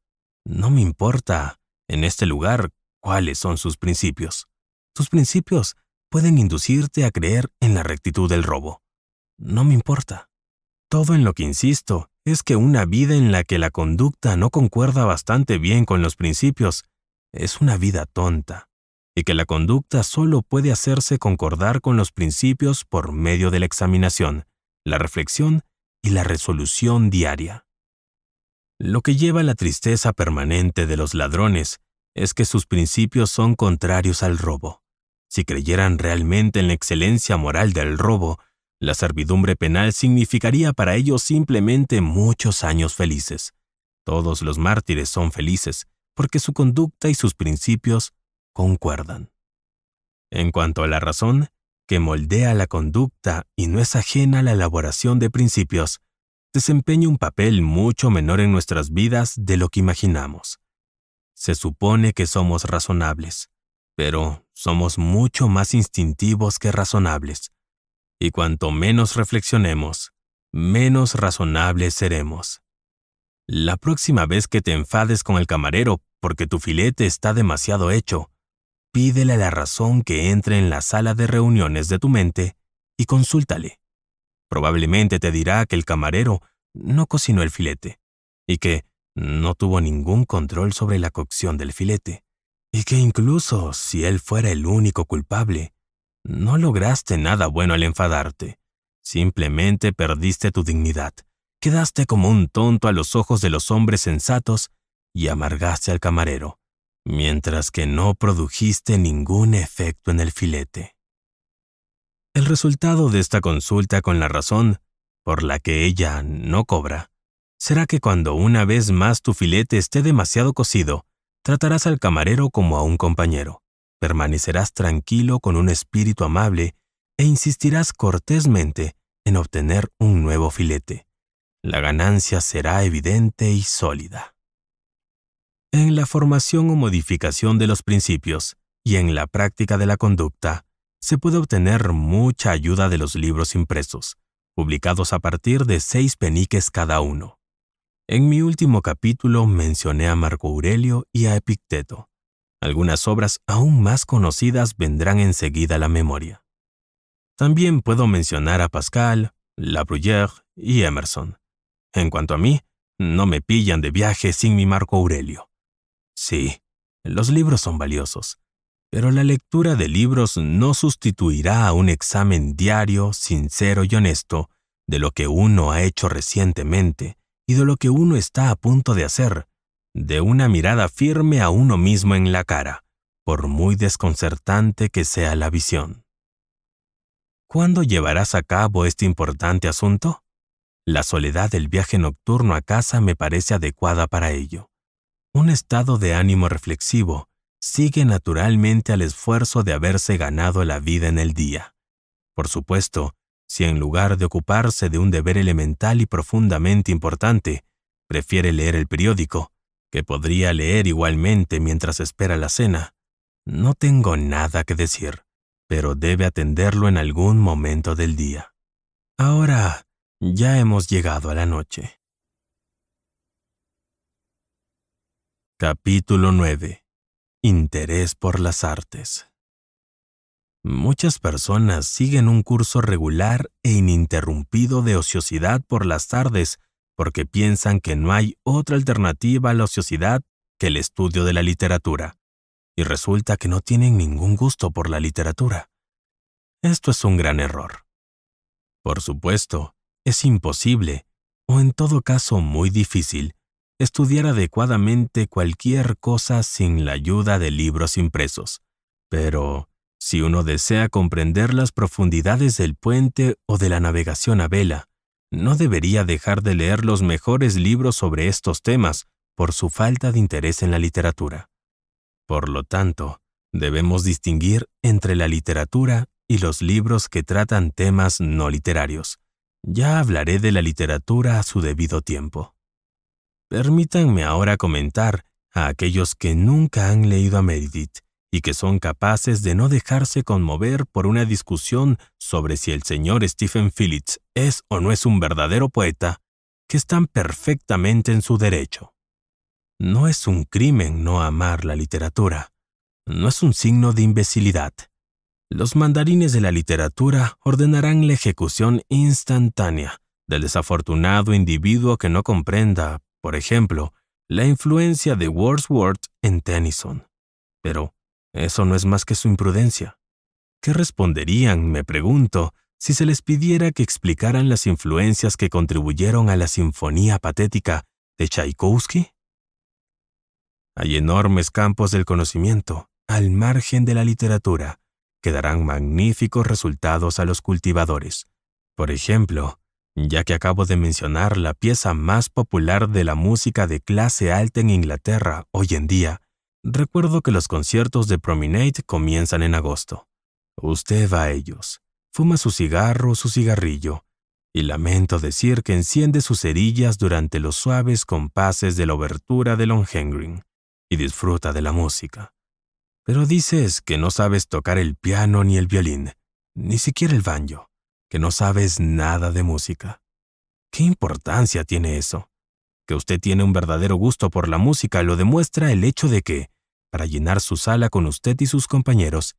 No me importa, en este lugar, cuáles son sus principios. Sus principios pueden inducirte a creer en la rectitud del robo. No me importa. Todo en lo que insisto es que una vida en la que la conducta no concuerda bastante bien con los principios es una vida tonta, y que la conducta solo puede hacerse concordar con los principios por medio de la examinación, la reflexión y la resolución diaria. Lo que lleva la tristeza permanente de los ladrones es que sus principios son contrarios al robo. Si creyeran realmente en la excelencia moral del robo, la servidumbre penal significaría para ellos simplemente muchos años felices. Todos los mártires son felices porque su conducta y sus principios concuerdan. En cuanto a la razón, que moldea la conducta y no es ajena a la elaboración de principios, desempeña un papel mucho menor en nuestras vidas de lo que imaginamos. Se supone que somos razonables, pero somos mucho más instintivos que razonables. Y cuanto menos reflexionemos, menos razonables seremos. La próxima vez que te enfades con el camarero porque tu filete está demasiado hecho, Pídele a la razón que entre en la sala de reuniones de tu mente y consúltale. Probablemente te dirá que el camarero no cocinó el filete y que no tuvo ningún control sobre la cocción del filete y que incluso si él fuera el único culpable, no lograste nada bueno al enfadarte. Simplemente perdiste tu dignidad, quedaste como un tonto a los ojos de los hombres sensatos y amargaste al camarero mientras que no produjiste ningún efecto en el filete. El resultado de esta consulta con la razón por la que ella no cobra será que cuando una vez más tu filete esté demasiado cocido, tratarás al camarero como a un compañero, permanecerás tranquilo con un espíritu amable e insistirás cortésmente en obtener un nuevo filete. La ganancia será evidente y sólida en la formación o modificación de los principios y en la práctica de la conducta, se puede obtener mucha ayuda de los libros impresos, publicados a partir de seis peniques cada uno. En mi último capítulo mencioné a Marco Aurelio y a Epicteto. Algunas obras aún más conocidas vendrán enseguida a la memoria. También puedo mencionar a Pascal, La Bruyère y Emerson. En cuanto a mí, no me pillan de viaje sin mi Marco Aurelio. Sí, los libros son valiosos, pero la lectura de libros no sustituirá a un examen diario, sincero y honesto de lo que uno ha hecho recientemente y de lo que uno está a punto de hacer, de una mirada firme a uno mismo en la cara, por muy desconcertante que sea la visión. ¿Cuándo llevarás a cabo este importante asunto? La soledad del viaje nocturno a casa me parece adecuada para ello un estado de ánimo reflexivo sigue naturalmente al esfuerzo de haberse ganado la vida en el día. Por supuesto, si en lugar de ocuparse de un deber elemental y profundamente importante, prefiere leer el periódico, que podría leer igualmente mientras espera la cena, no tengo nada que decir, pero debe atenderlo en algún momento del día. Ahora, ya hemos llegado a la noche. Capítulo 9. Interés por las artes. Muchas personas siguen un curso regular e ininterrumpido de ociosidad por las tardes porque piensan que no hay otra alternativa a la ociosidad que el estudio de la literatura, y resulta que no tienen ningún gusto por la literatura. Esto es un gran error. Por supuesto, es imposible, o en todo caso muy difícil, estudiar adecuadamente cualquier cosa sin la ayuda de libros impresos. Pero, si uno desea comprender las profundidades del puente o de la navegación a vela, no debería dejar de leer los mejores libros sobre estos temas por su falta de interés en la literatura. Por lo tanto, debemos distinguir entre la literatura y los libros que tratan temas no literarios. Ya hablaré de la literatura a su debido tiempo. Permítanme ahora comentar a aquellos que nunca han leído a Meredith y que son capaces de no dejarse conmover por una discusión sobre si el señor Stephen Phillips es o no es un verdadero poeta, que están perfectamente en su derecho. No es un crimen no amar la literatura. No es un signo de imbecilidad. Los mandarines de la literatura ordenarán la ejecución instantánea del desafortunado individuo que no comprenda, por ejemplo, la influencia de Wordsworth en Tennyson. Pero eso no es más que su imprudencia. ¿Qué responderían, me pregunto, si se les pidiera que explicaran las influencias que contribuyeron a la Sinfonía Patética de Tchaikovsky? Hay enormes campos del conocimiento, al margen de la literatura, que darán magníficos resultados a los cultivadores. Por ejemplo, ya que acabo de mencionar la pieza más popular de la música de clase alta en Inglaterra hoy en día, recuerdo que los conciertos de Promenade comienzan en agosto. Usted va a ellos, fuma su cigarro o su cigarrillo, y lamento decir que enciende sus cerillas durante los suaves compases de la obertura de Longhengrin, y disfruta de la música. Pero dices que no sabes tocar el piano ni el violín, ni siquiera el banjo que no sabes nada de música. ¿Qué importancia tiene eso? Que usted tiene un verdadero gusto por la música lo demuestra el hecho de que, para llenar su sala con usted y sus compañeros,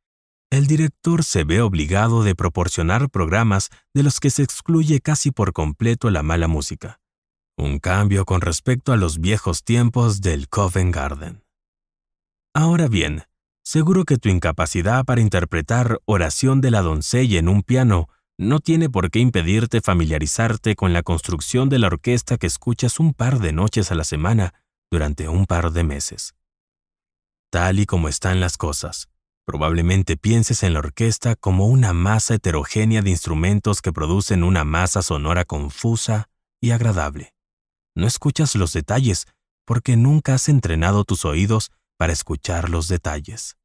el director se ve obligado de proporcionar programas de los que se excluye casi por completo la mala música. Un cambio con respecto a los viejos tiempos del Covent Garden. Ahora bien, seguro que tu incapacidad para interpretar Oración de la doncella en un piano no tiene por qué impedirte familiarizarte con la construcción de la orquesta que escuchas un par de noches a la semana durante un par de meses. Tal y como están las cosas, probablemente pienses en la orquesta como una masa heterogénea de instrumentos que producen una masa sonora confusa y agradable. No escuchas los detalles porque nunca has entrenado tus oídos para escuchar los detalles.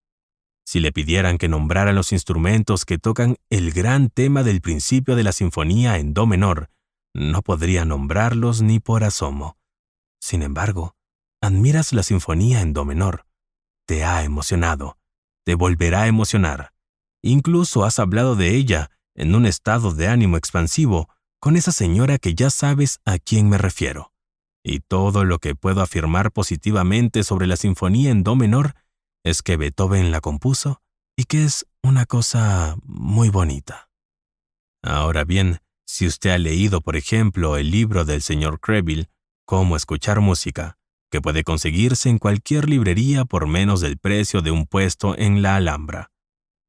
Si le pidieran que nombrara los instrumentos que tocan el gran tema del principio de la sinfonía en Do menor, no podría nombrarlos ni por asomo. Sin embargo, admiras la sinfonía en Do menor. Te ha emocionado. Te volverá a emocionar. Incluso has hablado de ella en un estado de ánimo expansivo con esa señora que ya sabes a quién me refiero. Y todo lo que puedo afirmar positivamente sobre la sinfonía en Do menor es que Beethoven la compuso y que es una cosa muy bonita. Ahora bien, si usted ha leído, por ejemplo, el libro del señor Creville, Cómo escuchar música, que puede conseguirse en cualquier librería por menos del precio de un puesto en la Alhambra,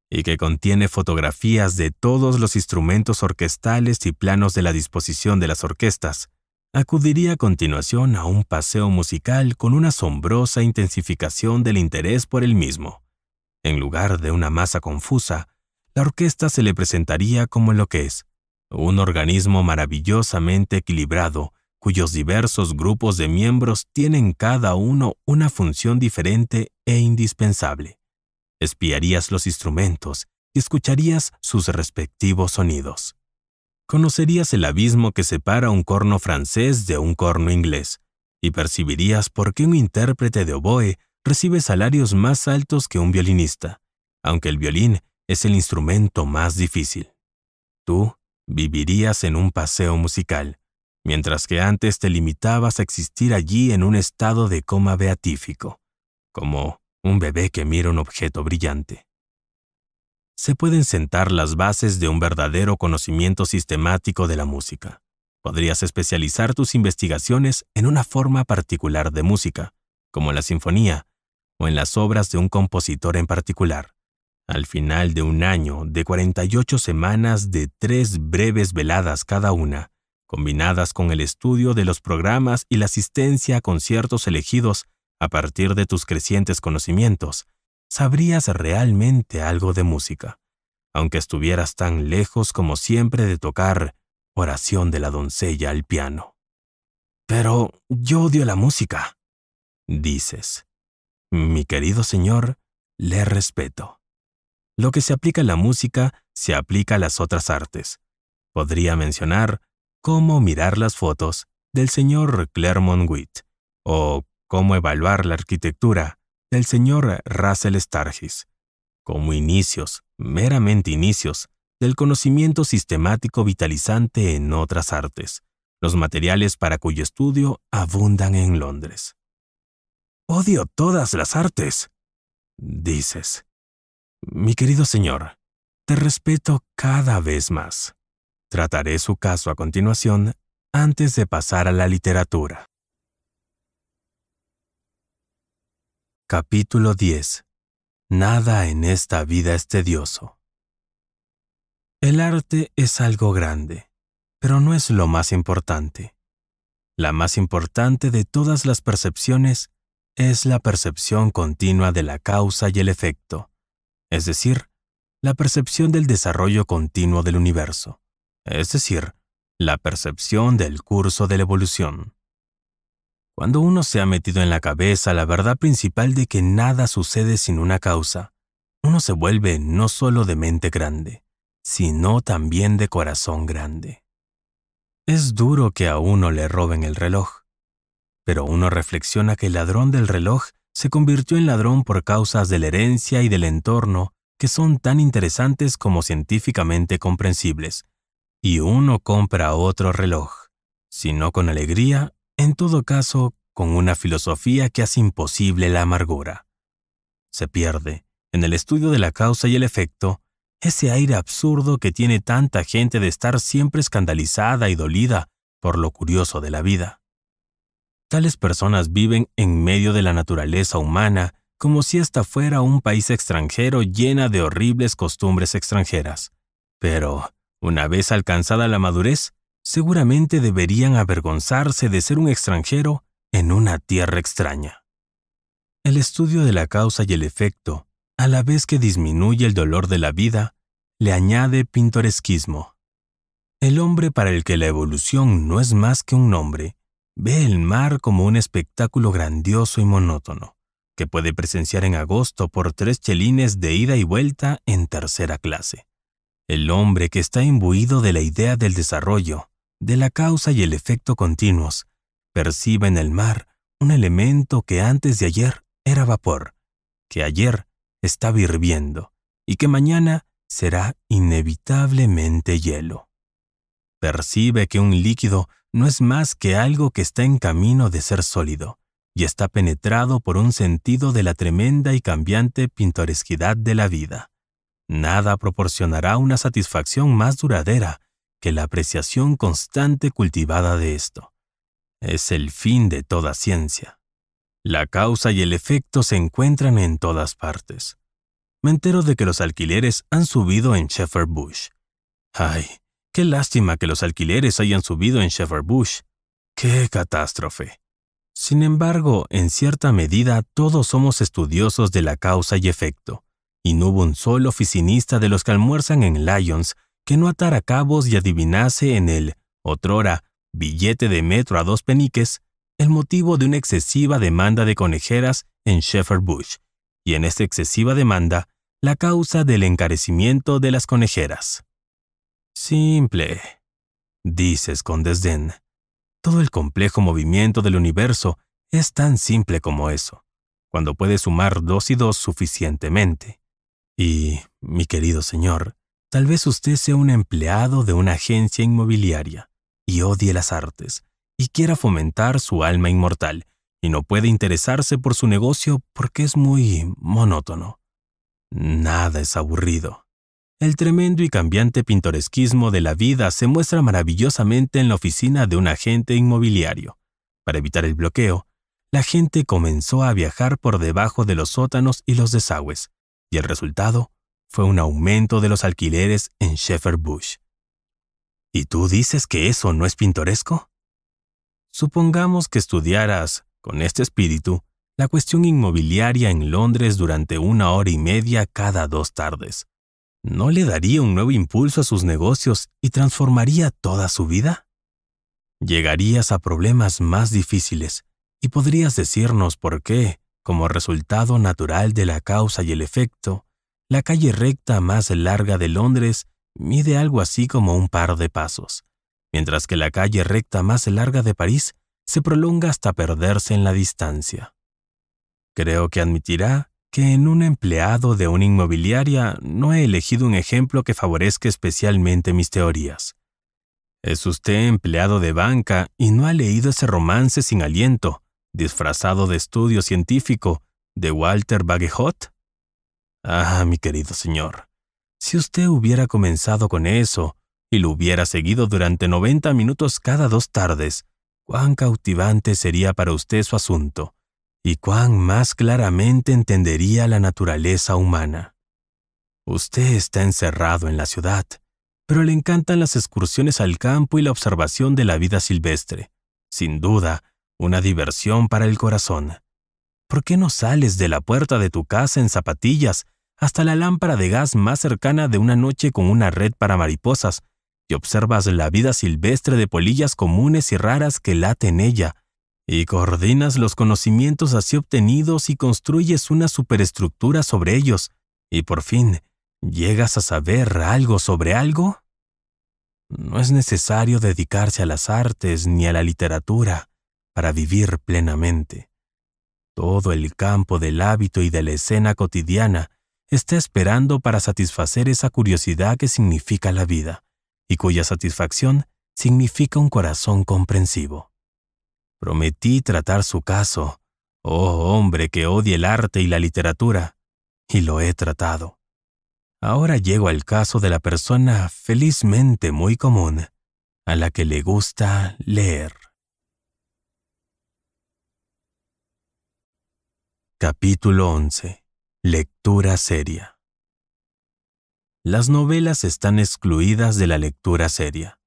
y que contiene fotografías de todos los instrumentos orquestales y planos de la disposición de las orquestas, acudiría a continuación a un paseo musical con una asombrosa intensificación del interés por el mismo. En lugar de una masa confusa, la orquesta se le presentaría como lo que es, un organismo maravillosamente equilibrado, cuyos diversos grupos de miembros tienen cada uno una función diferente e indispensable. Espiarías los instrumentos y escucharías sus respectivos sonidos conocerías el abismo que separa un corno francés de un corno inglés, y percibirías por qué un intérprete de oboe recibe salarios más altos que un violinista, aunque el violín es el instrumento más difícil. Tú vivirías en un paseo musical, mientras que antes te limitabas a existir allí en un estado de coma beatífico, como un bebé que mira un objeto brillante se pueden sentar las bases de un verdadero conocimiento sistemático de la música. Podrías especializar tus investigaciones en una forma particular de música, como la sinfonía, o en las obras de un compositor en particular. Al final de un año de 48 semanas de tres breves veladas cada una, combinadas con el estudio de los programas y la asistencia a conciertos elegidos a partir de tus crecientes conocimientos, sabrías realmente algo de música, aunque estuvieras tan lejos como siempre de tocar oración de la doncella al piano. Pero yo odio la música, dices. Mi querido señor, le respeto. Lo que se aplica a la música se aplica a las otras artes. Podría mencionar cómo mirar las fotos del señor Clermont Witt o cómo evaluar la arquitectura del señor Russell Stargis, como inicios, meramente inicios, del conocimiento sistemático vitalizante en otras artes, los materiales para cuyo estudio abundan en Londres. Odio todas las artes, dices. Mi querido señor, te respeto cada vez más. Trataré su caso a continuación antes de pasar a la literatura. Capítulo 10. Nada en esta vida es tedioso. El arte es algo grande, pero no es lo más importante. La más importante de todas las percepciones es la percepción continua de la causa y el efecto, es decir, la percepción del desarrollo continuo del universo, es decir, la percepción del curso de la evolución. Cuando uno se ha metido en la cabeza la verdad principal de que nada sucede sin una causa, uno se vuelve no solo de mente grande, sino también de corazón grande. Es duro que a uno le roben el reloj, pero uno reflexiona que el ladrón del reloj se convirtió en ladrón por causas de la herencia y del entorno que son tan interesantes como científicamente comprensibles, y uno compra otro reloj, si no con alegría, en todo caso, con una filosofía que hace imposible la amargura. Se pierde, en el estudio de la causa y el efecto, ese aire absurdo que tiene tanta gente de estar siempre escandalizada y dolida por lo curioso de la vida. Tales personas viven en medio de la naturaleza humana como si esta fuera un país extranjero llena de horribles costumbres extranjeras. Pero, una vez alcanzada la madurez, seguramente deberían avergonzarse de ser un extranjero en una tierra extraña. El estudio de la causa y el efecto, a la vez que disminuye el dolor de la vida, le añade pintoresquismo. El hombre para el que la evolución no es más que un nombre, ve el mar como un espectáculo grandioso y monótono, que puede presenciar en agosto por tres chelines de ida y vuelta en tercera clase. El hombre que está imbuido de la idea del desarrollo, de la causa y el efecto continuos, percibe en el mar un elemento que antes de ayer era vapor, que ayer estaba hirviendo y que mañana será inevitablemente hielo. Percibe que un líquido no es más que algo que está en camino de ser sólido y está penetrado por un sentido de la tremenda y cambiante pintoresquidad de la vida. Nada proporcionará una satisfacción más duradera que la apreciación constante cultivada de esto. Es el fin de toda ciencia. La causa y el efecto se encuentran en todas partes. Me entero de que los alquileres han subido en Shepherd Bush. Ay, qué lástima que los alquileres hayan subido en Shepherd Bush. ¡Qué catástrofe! Sin embargo, en cierta medida todos somos estudiosos de la causa y efecto, y no hubo un solo oficinista de los que almuerzan en Lyons que no atara cabos y adivinase en el, otrora, billete de metro a dos peniques, el motivo de una excesiva demanda de conejeras en Shepherd Bush, y en esta excesiva demanda, la causa del encarecimiento de las conejeras. Simple, dices con desdén. Todo el complejo movimiento del universo es tan simple como eso, cuando puedes sumar dos y dos suficientemente. Y, mi querido señor, tal vez usted sea un empleado de una agencia inmobiliaria y odie las artes y quiera fomentar su alma inmortal y no puede interesarse por su negocio porque es muy monótono. Nada es aburrido. El tremendo y cambiante pintoresquismo de la vida se muestra maravillosamente en la oficina de un agente inmobiliario. Para evitar el bloqueo, la gente comenzó a viajar por debajo de los sótanos y los desagües, y el resultado fue un aumento de los alquileres en Shepherd Bush. ¿Y tú dices que eso no es pintoresco? Supongamos que estudiaras, con este espíritu, la cuestión inmobiliaria en Londres durante una hora y media cada dos tardes. ¿No le daría un nuevo impulso a sus negocios y transformaría toda su vida? Llegarías a problemas más difíciles y podrías decirnos por qué, como resultado natural de la causa y el efecto, la calle recta más larga de Londres mide algo así como un par de pasos, mientras que la calle recta más larga de París se prolonga hasta perderse en la distancia. Creo que admitirá que en un empleado de una inmobiliaria no he elegido un ejemplo que favorezca especialmente mis teorías. Es usted empleado de banca y no ha leído ese romance sin aliento, disfrazado de estudio científico de Walter Bagehot? Ah, mi querido señor, si usted hubiera comenzado con eso y lo hubiera seguido durante 90 minutos cada dos tardes, cuán cautivante sería para usted su asunto y cuán más claramente entendería la naturaleza humana. Usted está encerrado en la ciudad, pero le encantan las excursiones al campo y la observación de la vida silvestre. Sin duda, una diversión para el corazón. ¿Por qué no sales de la puerta de tu casa en zapatillas hasta la lámpara de gas más cercana de una noche con una red para mariposas y observas la vida silvestre de polillas comunes y raras que late en ella? y coordinas los conocimientos así obtenidos y construyes una superestructura sobre ellos, y por fin llegas a saber algo sobre algo? No es necesario dedicarse a las artes ni a la literatura para vivir plenamente. Todo el campo del hábito y de la escena cotidiana está esperando para satisfacer esa curiosidad que significa la vida y cuya satisfacción significa un corazón comprensivo. Prometí tratar su caso, oh hombre que odie el arte y la literatura, y lo he tratado. Ahora llego al caso de la persona felizmente muy común, a la que le gusta leer. Capítulo 11. Lectura seria. Las novelas están excluidas de la lectura seria,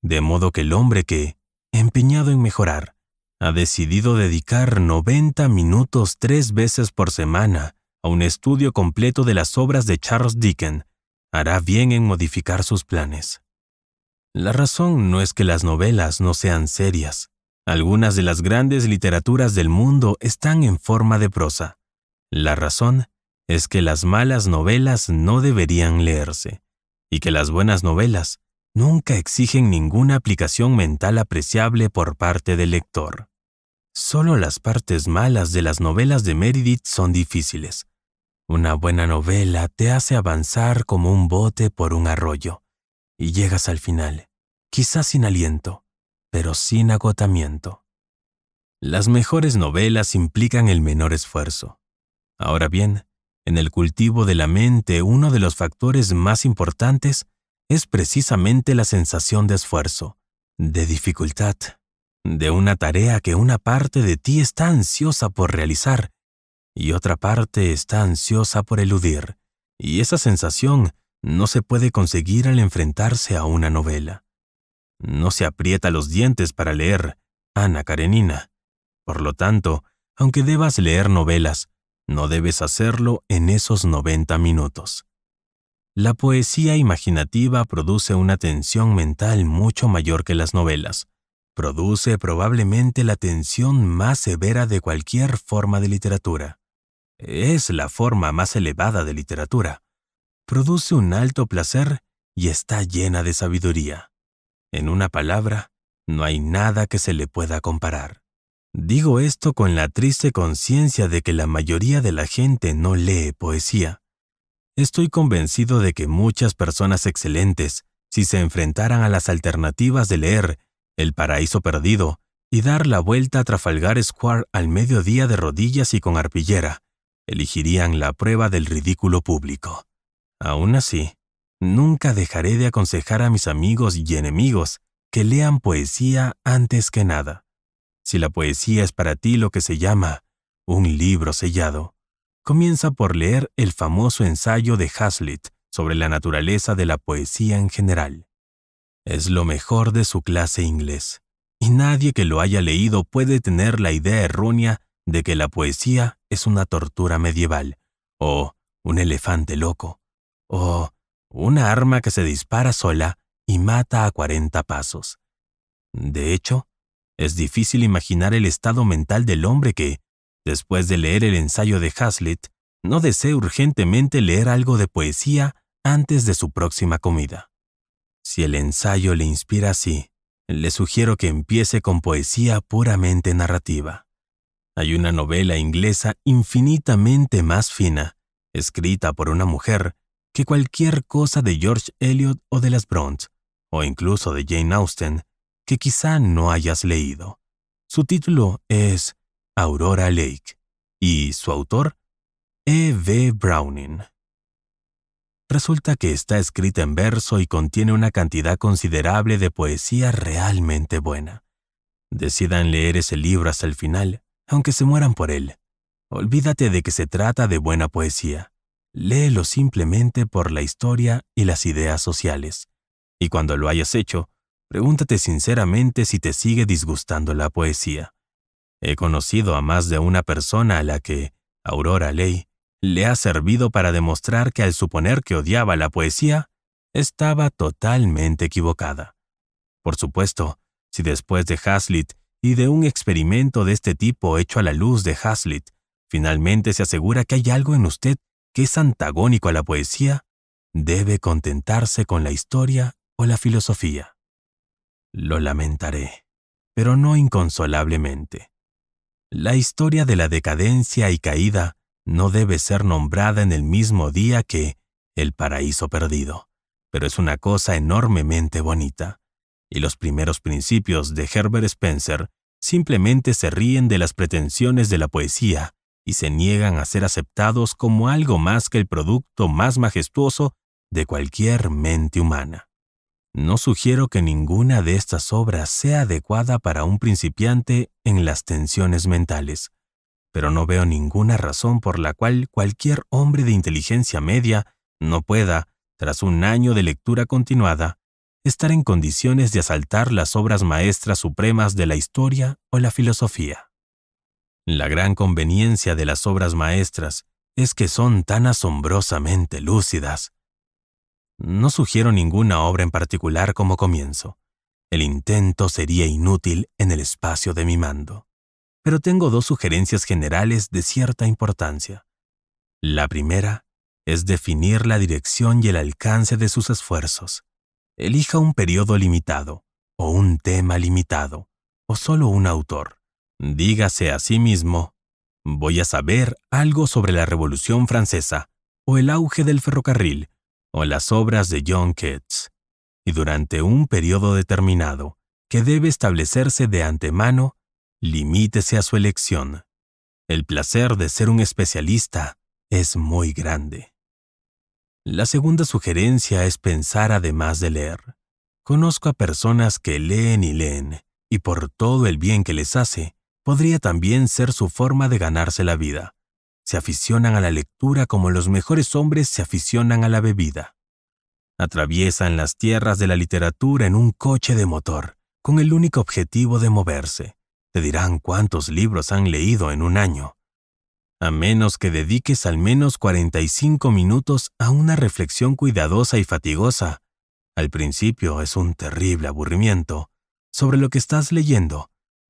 de modo que el hombre que, empeñado en mejorar, ha decidido dedicar 90 minutos tres veces por semana a un estudio completo de las obras de Charles Dickens, hará bien en modificar sus planes. La razón no es que las novelas no sean serias, algunas de las grandes literaturas del mundo están en forma de prosa. La razón es que las malas novelas no deberían leerse, y que las buenas novelas nunca exigen ninguna aplicación mental apreciable por parte del lector. Solo las partes malas de las novelas de Meredith son difíciles. Una buena novela te hace avanzar como un bote por un arroyo, y llegas al final, quizás sin aliento, pero sin agotamiento. Las mejores novelas implican el menor esfuerzo. Ahora bien, en el cultivo de la mente uno de los factores más importantes es precisamente la sensación de esfuerzo, de dificultad, de una tarea que una parte de ti está ansiosa por realizar y otra parte está ansiosa por eludir, y esa sensación no se puede conseguir al enfrentarse a una novela. No se aprieta los dientes para leer, Ana Karenina. Por lo tanto, aunque debas leer novelas, no debes hacerlo en esos 90 minutos. La poesía imaginativa produce una tensión mental mucho mayor que las novelas. Produce probablemente la tensión más severa de cualquier forma de literatura. Es la forma más elevada de literatura. Produce un alto placer y está llena de sabiduría. En una palabra, no hay nada que se le pueda comparar. Digo esto con la triste conciencia de que la mayoría de la gente no lee poesía. Estoy convencido de que muchas personas excelentes, si se enfrentaran a las alternativas de leer El paraíso perdido y dar la vuelta a Trafalgar Square al mediodía de rodillas y con arpillera, elegirían la prueba del ridículo público. Aún así, Nunca dejaré de aconsejar a mis amigos y enemigos que lean poesía antes que nada. Si la poesía es para ti lo que se llama un libro sellado, comienza por leer el famoso ensayo de Hazlitt sobre la naturaleza de la poesía en general. Es lo mejor de su clase inglés, y nadie que lo haya leído puede tener la idea errónea de que la poesía es una tortura medieval, o un elefante loco, o una arma que se dispara sola y mata a 40 pasos. De hecho, es difícil imaginar el estado mental del hombre que, después de leer el ensayo de Hazlitt, no desee urgentemente leer algo de poesía antes de su próxima comida. Si el ensayo le inspira así, le sugiero que empiece con poesía puramente narrativa. Hay una novela inglesa infinitamente más fina, escrita por una mujer, que cualquier cosa de George Eliot o de las Brontes, o incluso de Jane Austen, que quizá no hayas leído. Su título es Aurora Lake y su autor, E. V. Browning. Resulta que está escrita en verso y contiene una cantidad considerable de poesía realmente buena. Decidan leer ese libro hasta el final, aunque se mueran por él. Olvídate de que se trata de buena poesía léelo simplemente por la historia y las ideas sociales. Y cuando lo hayas hecho, pregúntate sinceramente si te sigue disgustando la poesía. He conocido a más de una persona a la que, Aurora Ley, le ha servido para demostrar que al suponer que odiaba la poesía, estaba totalmente equivocada. Por supuesto, si después de Hazlitt y de un experimento de este tipo hecho a la luz de Hazlitt, finalmente se asegura que hay algo en usted que es antagónico a la poesía, debe contentarse con la historia o la filosofía. Lo lamentaré, pero no inconsolablemente. La historia de la decadencia y caída no debe ser nombrada en el mismo día que el paraíso perdido, pero es una cosa enormemente bonita, y los primeros principios de Herbert Spencer simplemente se ríen de las pretensiones de la poesía y se niegan a ser aceptados como algo más que el producto más majestuoso de cualquier mente humana. No sugiero que ninguna de estas obras sea adecuada para un principiante en las tensiones mentales, pero no veo ninguna razón por la cual cualquier hombre de inteligencia media no pueda, tras un año de lectura continuada, estar en condiciones de asaltar las obras maestras supremas de la historia o la filosofía. La gran conveniencia de las obras maestras es que son tan asombrosamente lúcidas. No sugiero ninguna obra en particular como comienzo. El intento sería inútil en el espacio de mi mando. Pero tengo dos sugerencias generales de cierta importancia. La primera es definir la dirección y el alcance de sus esfuerzos. Elija un periodo limitado, o un tema limitado, o solo un autor dígase a sí mismo, voy a saber algo sobre la Revolución Francesa, o el auge del ferrocarril, o las obras de John Keats, y durante un periodo determinado, que debe establecerse de antemano, limítese a su elección. El placer de ser un especialista es muy grande. La segunda sugerencia es pensar además de leer. Conozco a personas que leen y leen, y por todo el bien que les hace, podría también ser su forma de ganarse la vida. Se aficionan a la lectura como los mejores hombres se aficionan a la bebida. Atraviesan las tierras de la literatura en un coche de motor, con el único objetivo de moverse. Te dirán cuántos libros han leído en un año. A menos que dediques al menos 45 minutos a una reflexión cuidadosa y fatigosa, al principio es un terrible aburrimiento sobre lo que estás leyendo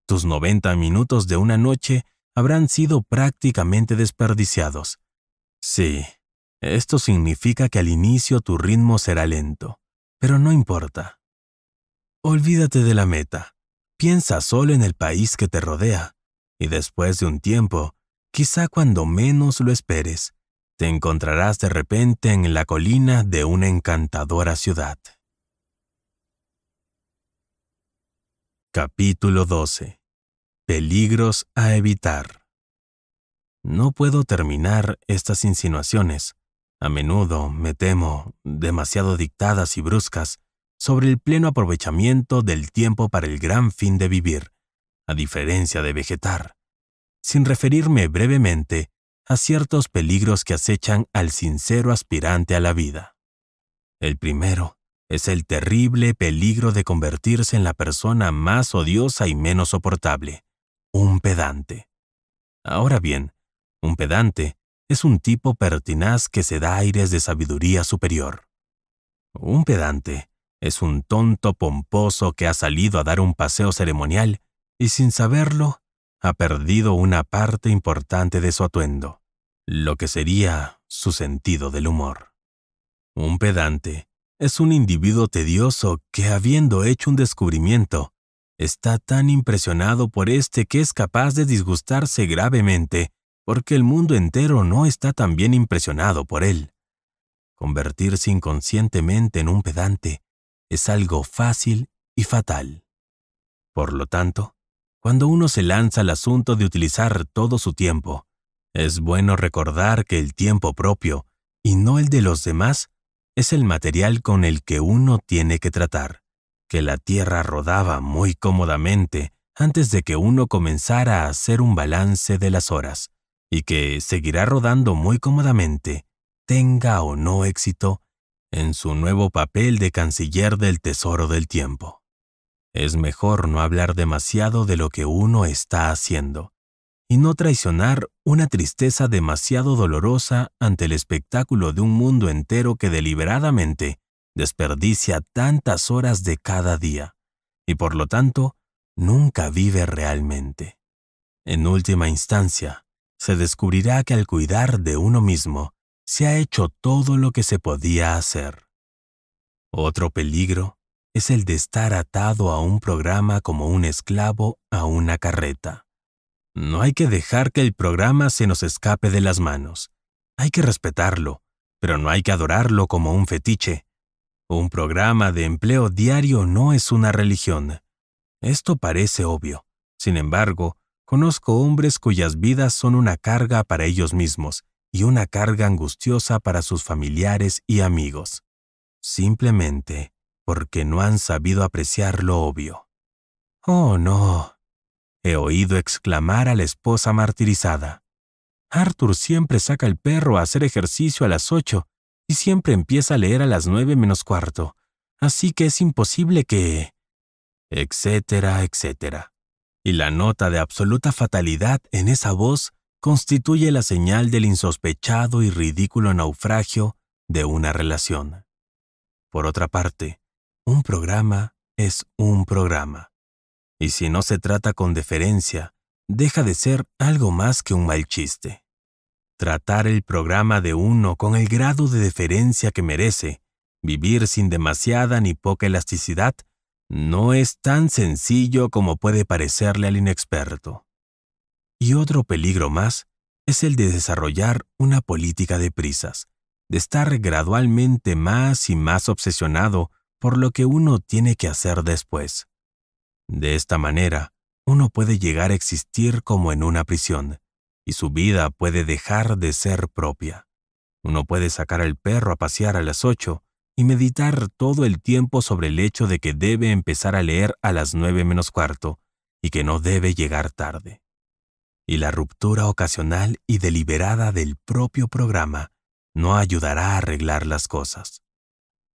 tus 90 minutos de una noche habrán sido prácticamente desperdiciados. Sí, esto significa que al inicio tu ritmo será lento, pero no importa. Olvídate de la meta. Piensa solo en el país que te rodea, y después de un tiempo, quizá cuando menos lo esperes, te encontrarás de repente en la colina de una encantadora ciudad. Capítulo 12 Peligros a evitar. No puedo terminar estas insinuaciones, a menudo, me temo, demasiado dictadas y bruscas, sobre el pleno aprovechamiento del tiempo para el gran fin de vivir, a diferencia de vegetar, sin referirme brevemente a ciertos peligros que acechan al sincero aspirante a la vida. El primero es el terrible peligro de convertirse en la persona más odiosa y menos soportable un pedante. Ahora bien, un pedante es un tipo pertinaz que se da aires de sabiduría superior. Un pedante es un tonto pomposo que ha salido a dar un paseo ceremonial y sin saberlo ha perdido una parte importante de su atuendo, lo que sería su sentido del humor. Un pedante es un individuo tedioso que habiendo hecho un descubrimiento, Está tan impresionado por este que es capaz de disgustarse gravemente porque el mundo entero no está tan bien impresionado por él. Convertirse inconscientemente en un pedante es algo fácil y fatal. Por lo tanto, cuando uno se lanza al asunto de utilizar todo su tiempo, es bueno recordar que el tiempo propio, y no el de los demás, es el material con el que uno tiene que tratar que la Tierra rodaba muy cómodamente antes de que uno comenzara a hacer un balance de las horas, y que seguirá rodando muy cómodamente, tenga o no éxito, en su nuevo papel de canciller del Tesoro del Tiempo. Es mejor no hablar demasiado de lo que uno está haciendo, y no traicionar una tristeza demasiado dolorosa ante el espectáculo de un mundo entero que deliberadamente desperdicia tantas horas de cada día y por lo tanto nunca vive realmente. En última instancia, se descubrirá que al cuidar de uno mismo se ha hecho todo lo que se podía hacer. Otro peligro es el de estar atado a un programa como un esclavo a una carreta. No hay que dejar que el programa se nos escape de las manos. Hay que respetarlo, pero no hay que adorarlo como un fetiche un programa de empleo diario no es una religión. Esto parece obvio. Sin embargo, conozco hombres cuyas vidas son una carga para ellos mismos y una carga angustiosa para sus familiares y amigos. Simplemente porque no han sabido apreciar lo obvio. Oh, no. He oído exclamar a la esposa martirizada. Arthur siempre saca el perro a hacer ejercicio a las ocho y siempre empieza a leer a las nueve menos cuarto, así que es imposible que... etcétera, etcétera. Y la nota de absoluta fatalidad en esa voz constituye la señal del insospechado y ridículo naufragio de una relación. Por otra parte, un programa es un programa. Y si no se trata con deferencia, deja de ser algo más que un mal chiste tratar el programa de uno con el grado de deferencia que merece, vivir sin demasiada ni poca elasticidad, no es tan sencillo como puede parecerle al inexperto. Y otro peligro más es el de desarrollar una política de prisas, de estar gradualmente más y más obsesionado por lo que uno tiene que hacer después. De esta manera, uno puede llegar a existir como en una prisión, y su vida puede dejar de ser propia. Uno puede sacar al perro a pasear a las ocho y meditar todo el tiempo sobre el hecho de que debe empezar a leer a las nueve menos cuarto y que no debe llegar tarde. Y la ruptura ocasional y deliberada del propio programa no ayudará a arreglar las cosas.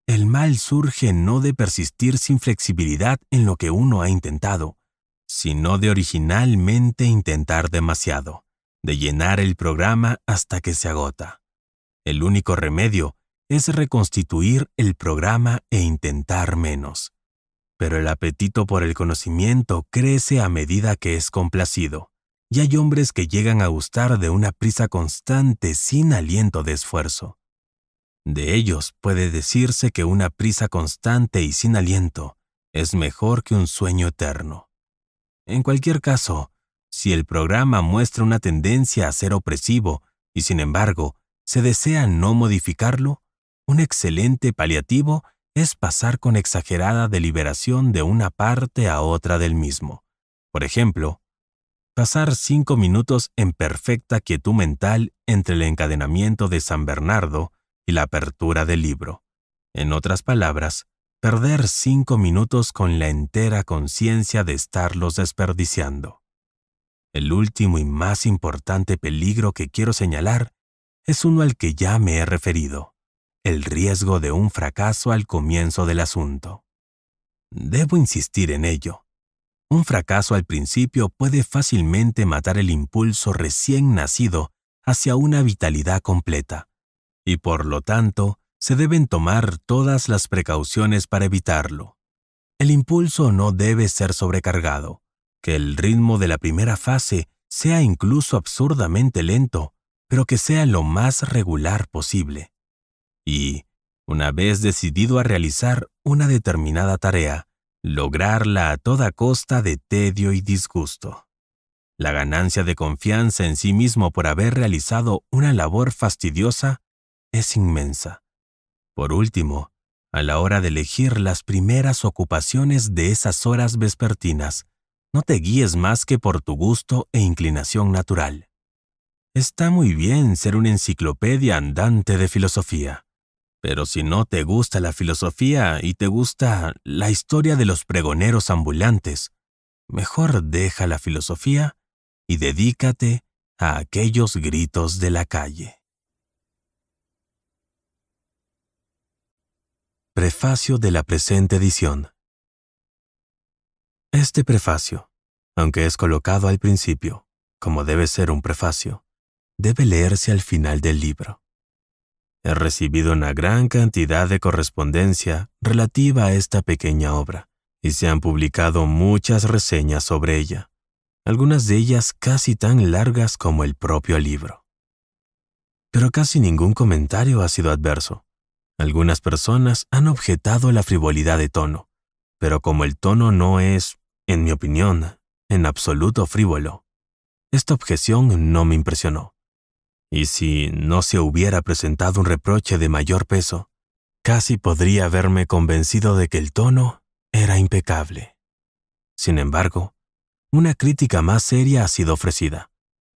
El mal surge no de persistir sin flexibilidad en lo que uno ha intentado, sino de originalmente intentar demasiado de llenar el programa hasta que se agota. El único remedio es reconstituir el programa e intentar menos. Pero el apetito por el conocimiento crece a medida que es complacido, y hay hombres que llegan a gustar de una prisa constante sin aliento de esfuerzo. De ellos puede decirse que una prisa constante y sin aliento es mejor que un sueño eterno. En cualquier caso, si el programa muestra una tendencia a ser opresivo y sin embargo se desea no modificarlo, un excelente paliativo es pasar con exagerada deliberación de una parte a otra del mismo. Por ejemplo, pasar cinco minutos en perfecta quietud mental entre el encadenamiento de San Bernardo y la apertura del libro. En otras palabras, perder cinco minutos con la entera conciencia de estarlos desperdiciando. El último y más importante peligro que quiero señalar es uno al que ya me he referido, el riesgo de un fracaso al comienzo del asunto. Debo insistir en ello. Un fracaso al principio puede fácilmente matar el impulso recién nacido hacia una vitalidad completa, y por lo tanto se deben tomar todas las precauciones para evitarlo. El impulso no debe ser sobrecargado, que el ritmo de la primera fase sea incluso absurdamente lento, pero que sea lo más regular posible. Y, una vez decidido a realizar una determinada tarea, lograrla a toda costa de tedio y disgusto. La ganancia de confianza en sí mismo por haber realizado una labor fastidiosa es inmensa. Por último, a la hora de elegir las primeras ocupaciones de esas horas vespertinas, no te guíes más que por tu gusto e inclinación natural. Está muy bien ser una enciclopedia andante de filosofía, pero si no te gusta la filosofía y te gusta la historia de los pregoneros ambulantes, mejor deja la filosofía y dedícate a aquellos gritos de la calle. Prefacio de la presente edición. Este prefacio, aunque es colocado al principio, como debe ser un prefacio, debe leerse al final del libro. He recibido una gran cantidad de correspondencia relativa a esta pequeña obra, y se han publicado muchas reseñas sobre ella, algunas de ellas casi tan largas como el propio libro. Pero casi ningún comentario ha sido adverso. Algunas personas han objetado la frivolidad de tono, pero como el tono no es, en mi opinión, en absoluto frívolo. Esta objeción no me impresionó. Y si no se hubiera presentado un reproche de mayor peso, casi podría haberme convencido de que el tono era impecable. Sin embargo, una crítica más seria ha sido ofrecida,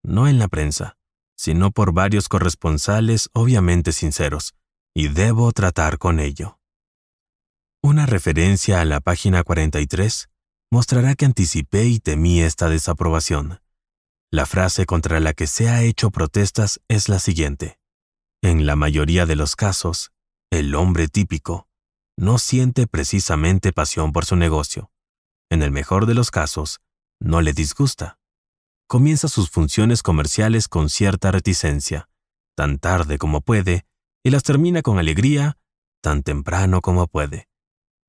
no en la prensa, sino por varios corresponsales obviamente sinceros, y debo tratar con ello. Una referencia a la página 43 mostrará que anticipé y temí esta desaprobación. La frase contra la que se ha hecho protestas es la siguiente. En la mayoría de los casos, el hombre típico no siente precisamente pasión por su negocio. En el mejor de los casos, no le disgusta. Comienza sus funciones comerciales con cierta reticencia, tan tarde como puede, y las termina con alegría, tan temprano como puede.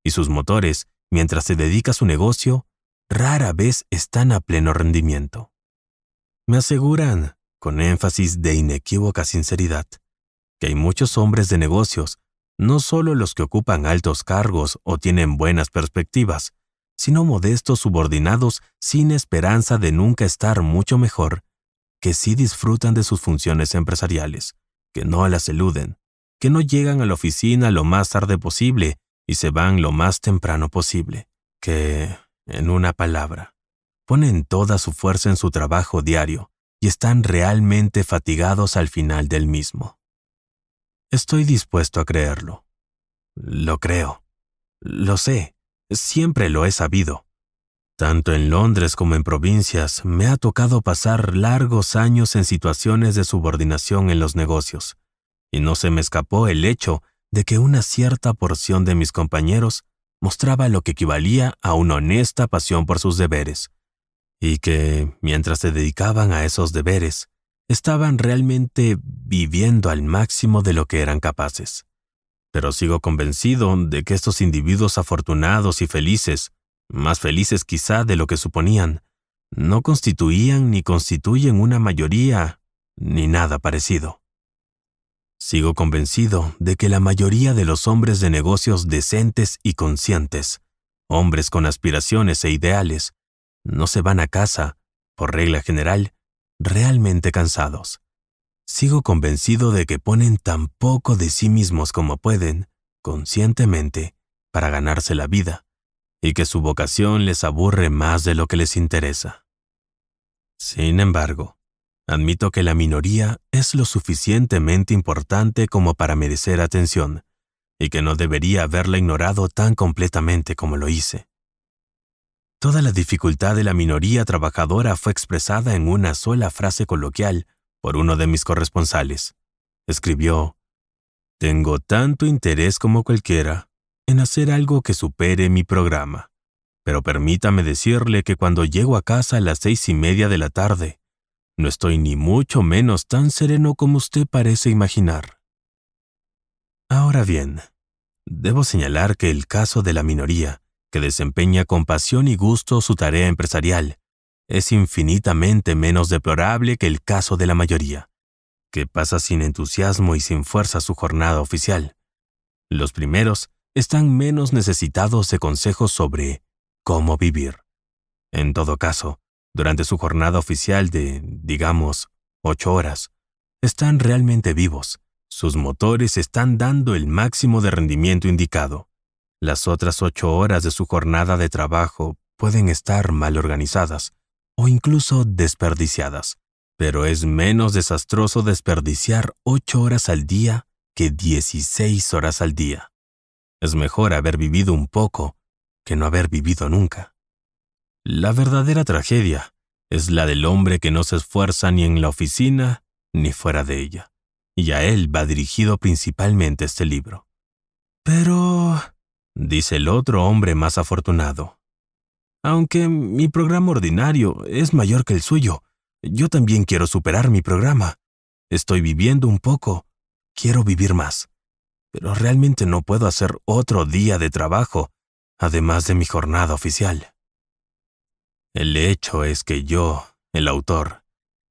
Y sus motores mientras se dedica a su negocio, rara vez están a pleno rendimiento. Me aseguran, con énfasis de inequívoca sinceridad, que hay muchos hombres de negocios, no solo los que ocupan altos cargos o tienen buenas perspectivas, sino modestos subordinados sin esperanza de nunca estar mucho mejor, que sí disfrutan de sus funciones empresariales, que no las eluden, que no llegan a la oficina lo más tarde posible y se van lo más temprano posible, que, en una palabra, ponen toda su fuerza en su trabajo diario y están realmente fatigados al final del mismo. Estoy dispuesto a creerlo. Lo creo. Lo sé. Siempre lo he sabido. Tanto en Londres como en provincias me ha tocado pasar largos años en situaciones de subordinación en los negocios, y no se me escapó el hecho de que una cierta porción de mis compañeros mostraba lo que equivalía a una honesta pasión por sus deberes, y que, mientras se dedicaban a esos deberes, estaban realmente viviendo al máximo de lo que eran capaces. Pero sigo convencido de que estos individuos afortunados y felices, más felices quizá de lo que suponían, no constituían ni constituyen una mayoría, ni nada parecido. Sigo convencido de que la mayoría de los hombres de negocios decentes y conscientes, hombres con aspiraciones e ideales, no se van a casa, por regla general, realmente cansados. Sigo convencido de que ponen tan poco de sí mismos como pueden, conscientemente, para ganarse la vida, y que su vocación les aburre más de lo que les interesa. Sin embargo, Admito que la minoría es lo suficientemente importante como para merecer atención, y que no debería haberla ignorado tan completamente como lo hice. Toda la dificultad de la minoría trabajadora fue expresada en una sola frase coloquial por uno de mis corresponsales. Escribió, Tengo tanto interés como cualquiera en hacer algo que supere mi programa, pero permítame decirle que cuando llego a casa a las seis y media de la tarde, no estoy ni mucho menos tan sereno como usted parece imaginar. Ahora bien, debo señalar que el caso de la minoría, que desempeña con pasión y gusto su tarea empresarial, es infinitamente menos deplorable que el caso de la mayoría, que pasa sin entusiasmo y sin fuerza su jornada oficial. Los primeros están menos necesitados de consejos sobre cómo vivir. En todo caso, durante su jornada oficial de, digamos, ocho horas, están realmente vivos. Sus motores están dando el máximo de rendimiento indicado. Las otras ocho horas de su jornada de trabajo pueden estar mal organizadas o incluso desperdiciadas, pero es menos desastroso desperdiciar ocho horas al día que 16 horas al día. Es mejor haber vivido un poco que no haber vivido nunca. La verdadera tragedia es la del hombre que no se esfuerza ni en la oficina ni fuera de ella, y a él va dirigido principalmente este libro. Pero, dice el otro hombre más afortunado, aunque mi programa ordinario es mayor que el suyo, yo también quiero superar mi programa. Estoy viviendo un poco, quiero vivir más, pero realmente no puedo hacer otro día de trabajo, además de mi jornada oficial. El hecho es que yo, el autor,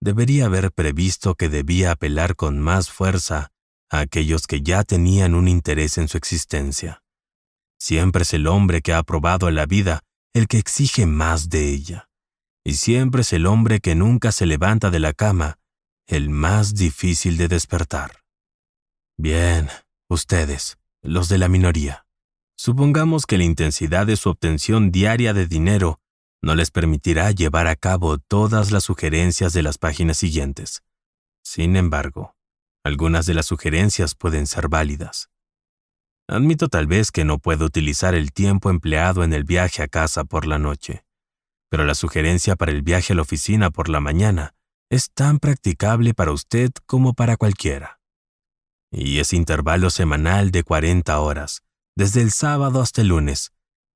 debería haber previsto que debía apelar con más fuerza a aquellos que ya tenían un interés en su existencia. Siempre es el hombre que ha aprobado la vida el que exige más de ella. Y siempre es el hombre que nunca se levanta de la cama el más difícil de despertar. Bien, ustedes, los de la minoría. Supongamos que la intensidad de su obtención diaria de dinero no les permitirá llevar a cabo todas las sugerencias de las páginas siguientes. Sin embargo, algunas de las sugerencias pueden ser válidas. Admito tal vez que no puedo utilizar el tiempo empleado en el viaje a casa por la noche, pero la sugerencia para el viaje a la oficina por la mañana es tan practicable para usted como para cualquiera. Y ese intervalo semanal de 40 horas, desde el sábado hasta el lunes,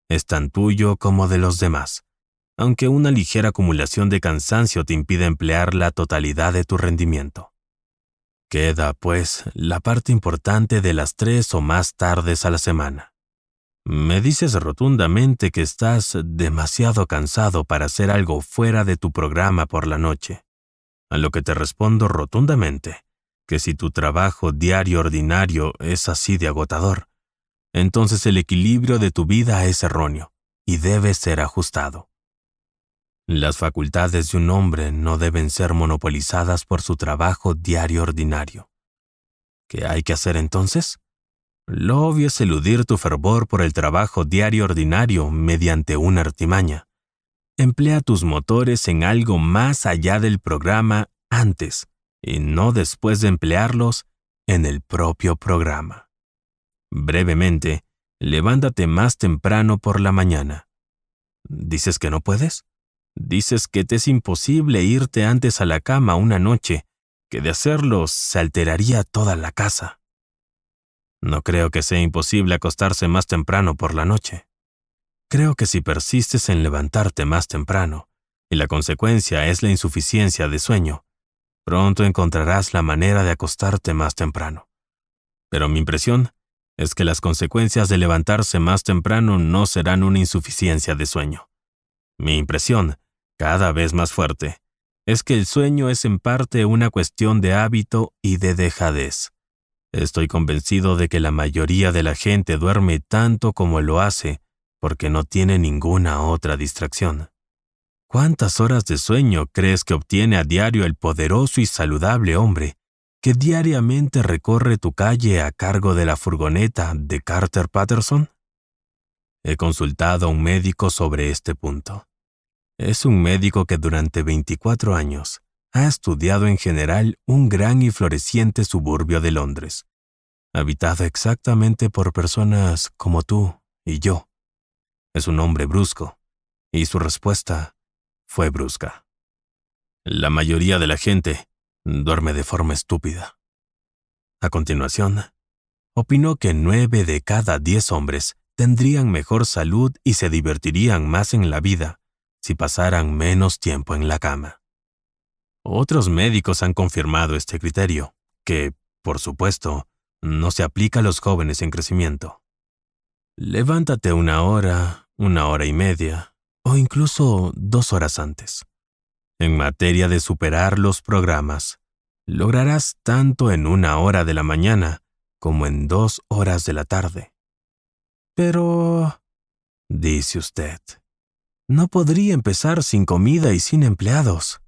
es tan tuyo como de los demás aunque una ligera acumulación de cansancio te impide emplear la totalidad de tu rendimiento. Queda, pues, la parte importante de las tres o más tardes a la semana. Me dices rotundamente que estás demasiado cansado para hacer algo fuera de tu programa por la noche, a lo que te respondo rotundamente que si tu trabajo diario ordinario es así de agotador, entonces el equilibrio de tu vida es erróneo y debe ser ajustado. Las facultades de un hombre no deben ser monopolizadas por su trabajo diario ordinario. ¿Qué hay que hacer entonces? Lo obvio es eludir tu fervor por el trabajo diario ordinario mediante una artimaña. Emplea tus motores en algo más allá del programa antes y no después de emplearlos en el propio programa. Brevemente, levántate más temprano por la mañana. ¿Dices que no puedes? Dices que te es imposible irte antes a la cama una noche, que de hacerlo se alteraría toda la casa. No creo que sea imposible acostarse más temprano por la noche. Creo que si persistes en levantarte más temprano, y la consecuencia es la insuficiencia de sueño, pronto encontrarás la manera de acostarte más temprano. Pero mi impresión es que las consecuencias de levantarse más temprano no serán una insuficiencia de sueño. Mi impresión cada vez más fuerte, es que el sueño es en parte una cuestión de hábito y de dejadez. Estoy convencido de que la mayoría de la gente duerme tanto como lo hace porque no tiene ninguna otra distracción. ¿Cuántas horas de sueño crees que obtiene a diario el poderoso y saludable hombre que diariamente recorre tu calle a cargo de la furgoneta de Carter Patterson? He consultado a un médico sobre este punto. Es un médico que durante 24 años ha estudiado en general un gran y floreciente suburbio de Londres, habitado exactamente por personas como tú y yo. Es un hombre brusco, y su respuesta fue brusca. La mayoría de la gente duerme de forma estúpida. A continuación, opinó que nueve de cada diez hombres tendrían mejor salud y se divertirían más en la vida si pasaran menos tiempo en la cama. Otros médicos han confirmado este criterio, que, por supuesto, no se aplica a los jóvenes en crecimiento. Levántate una hora, una hora y media, o incluso dos horas antes. En materia de superar los programas, lograrás tanto en una hora de la mañana como en dos horas de la tarde. Pero, dice usted, no podría empezar sin comida y sin empleados.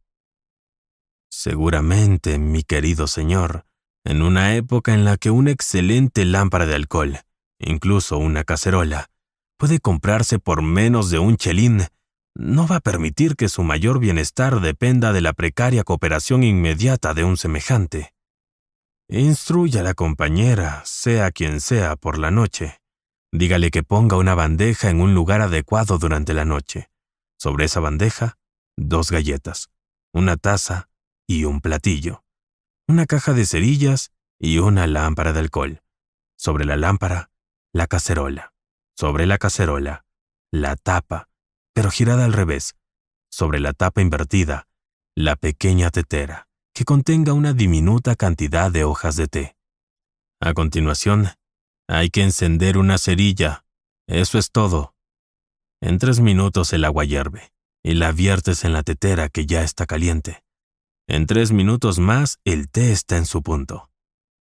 Seguramente, mi querido señor, en una época en la que una excelente lámpara de alcohol, incluso una cacerola, puede comprarse por menos de un chelín, no va a permitir que su mayor bienestar dependa de la precaria cooperación inmediata de un semejante. Instruya a la compañera, sea quien sea, por la noche, Dígale que ponga una bandeja en un lugar adecuado durante la noche. Sobre esa bandeja, dos galletas, una taza y un platillo, una caja de cerillas y una lámpara de alcohol. Sobre la lámpara, la cacerola. Sobre la cacerola, la tapa, pero girada al revés. Sobre la tapa invertida, la pequeña tetera, que contenga una diminuta cantidad de hojas de té. A continuación, hay que encender una cerilla. Eso es todo. En tres minutos el agua hierve y la viertes en la tetera que ya está caliente. En tres minutos más el té está en su punto.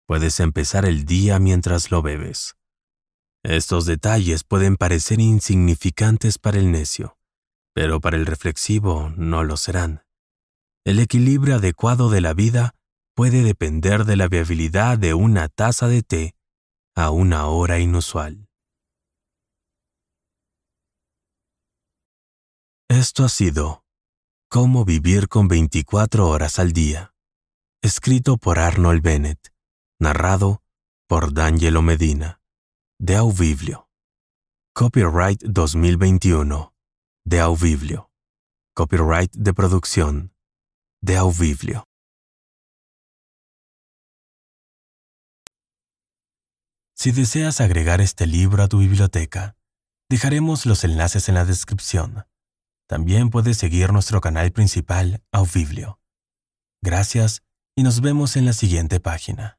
Puedes empezar el día mientras lo bebes. Estos detalles pueden parecer insignificantes para el necio, pero para el reflexivo no lo serán. El equilibrio adecuado de la vida puede depender de la viabilidad de una taza de té a una hora inusual. Esto ha sido Cómo vivir con 24 horas al día, escrito por Arnold Bennett, narrado por D'Angelo Medina, de Auviblio. Copyright 2021, de Auviblio. Copyright de producción, de Auviblio. Si deseas agregar este libro a tu biblioteca, dejaremos los enlaces en la descripción. También puedes seguir nuestro canal principal, Aubiblio. Gracias y nos vemos en la siguiente página.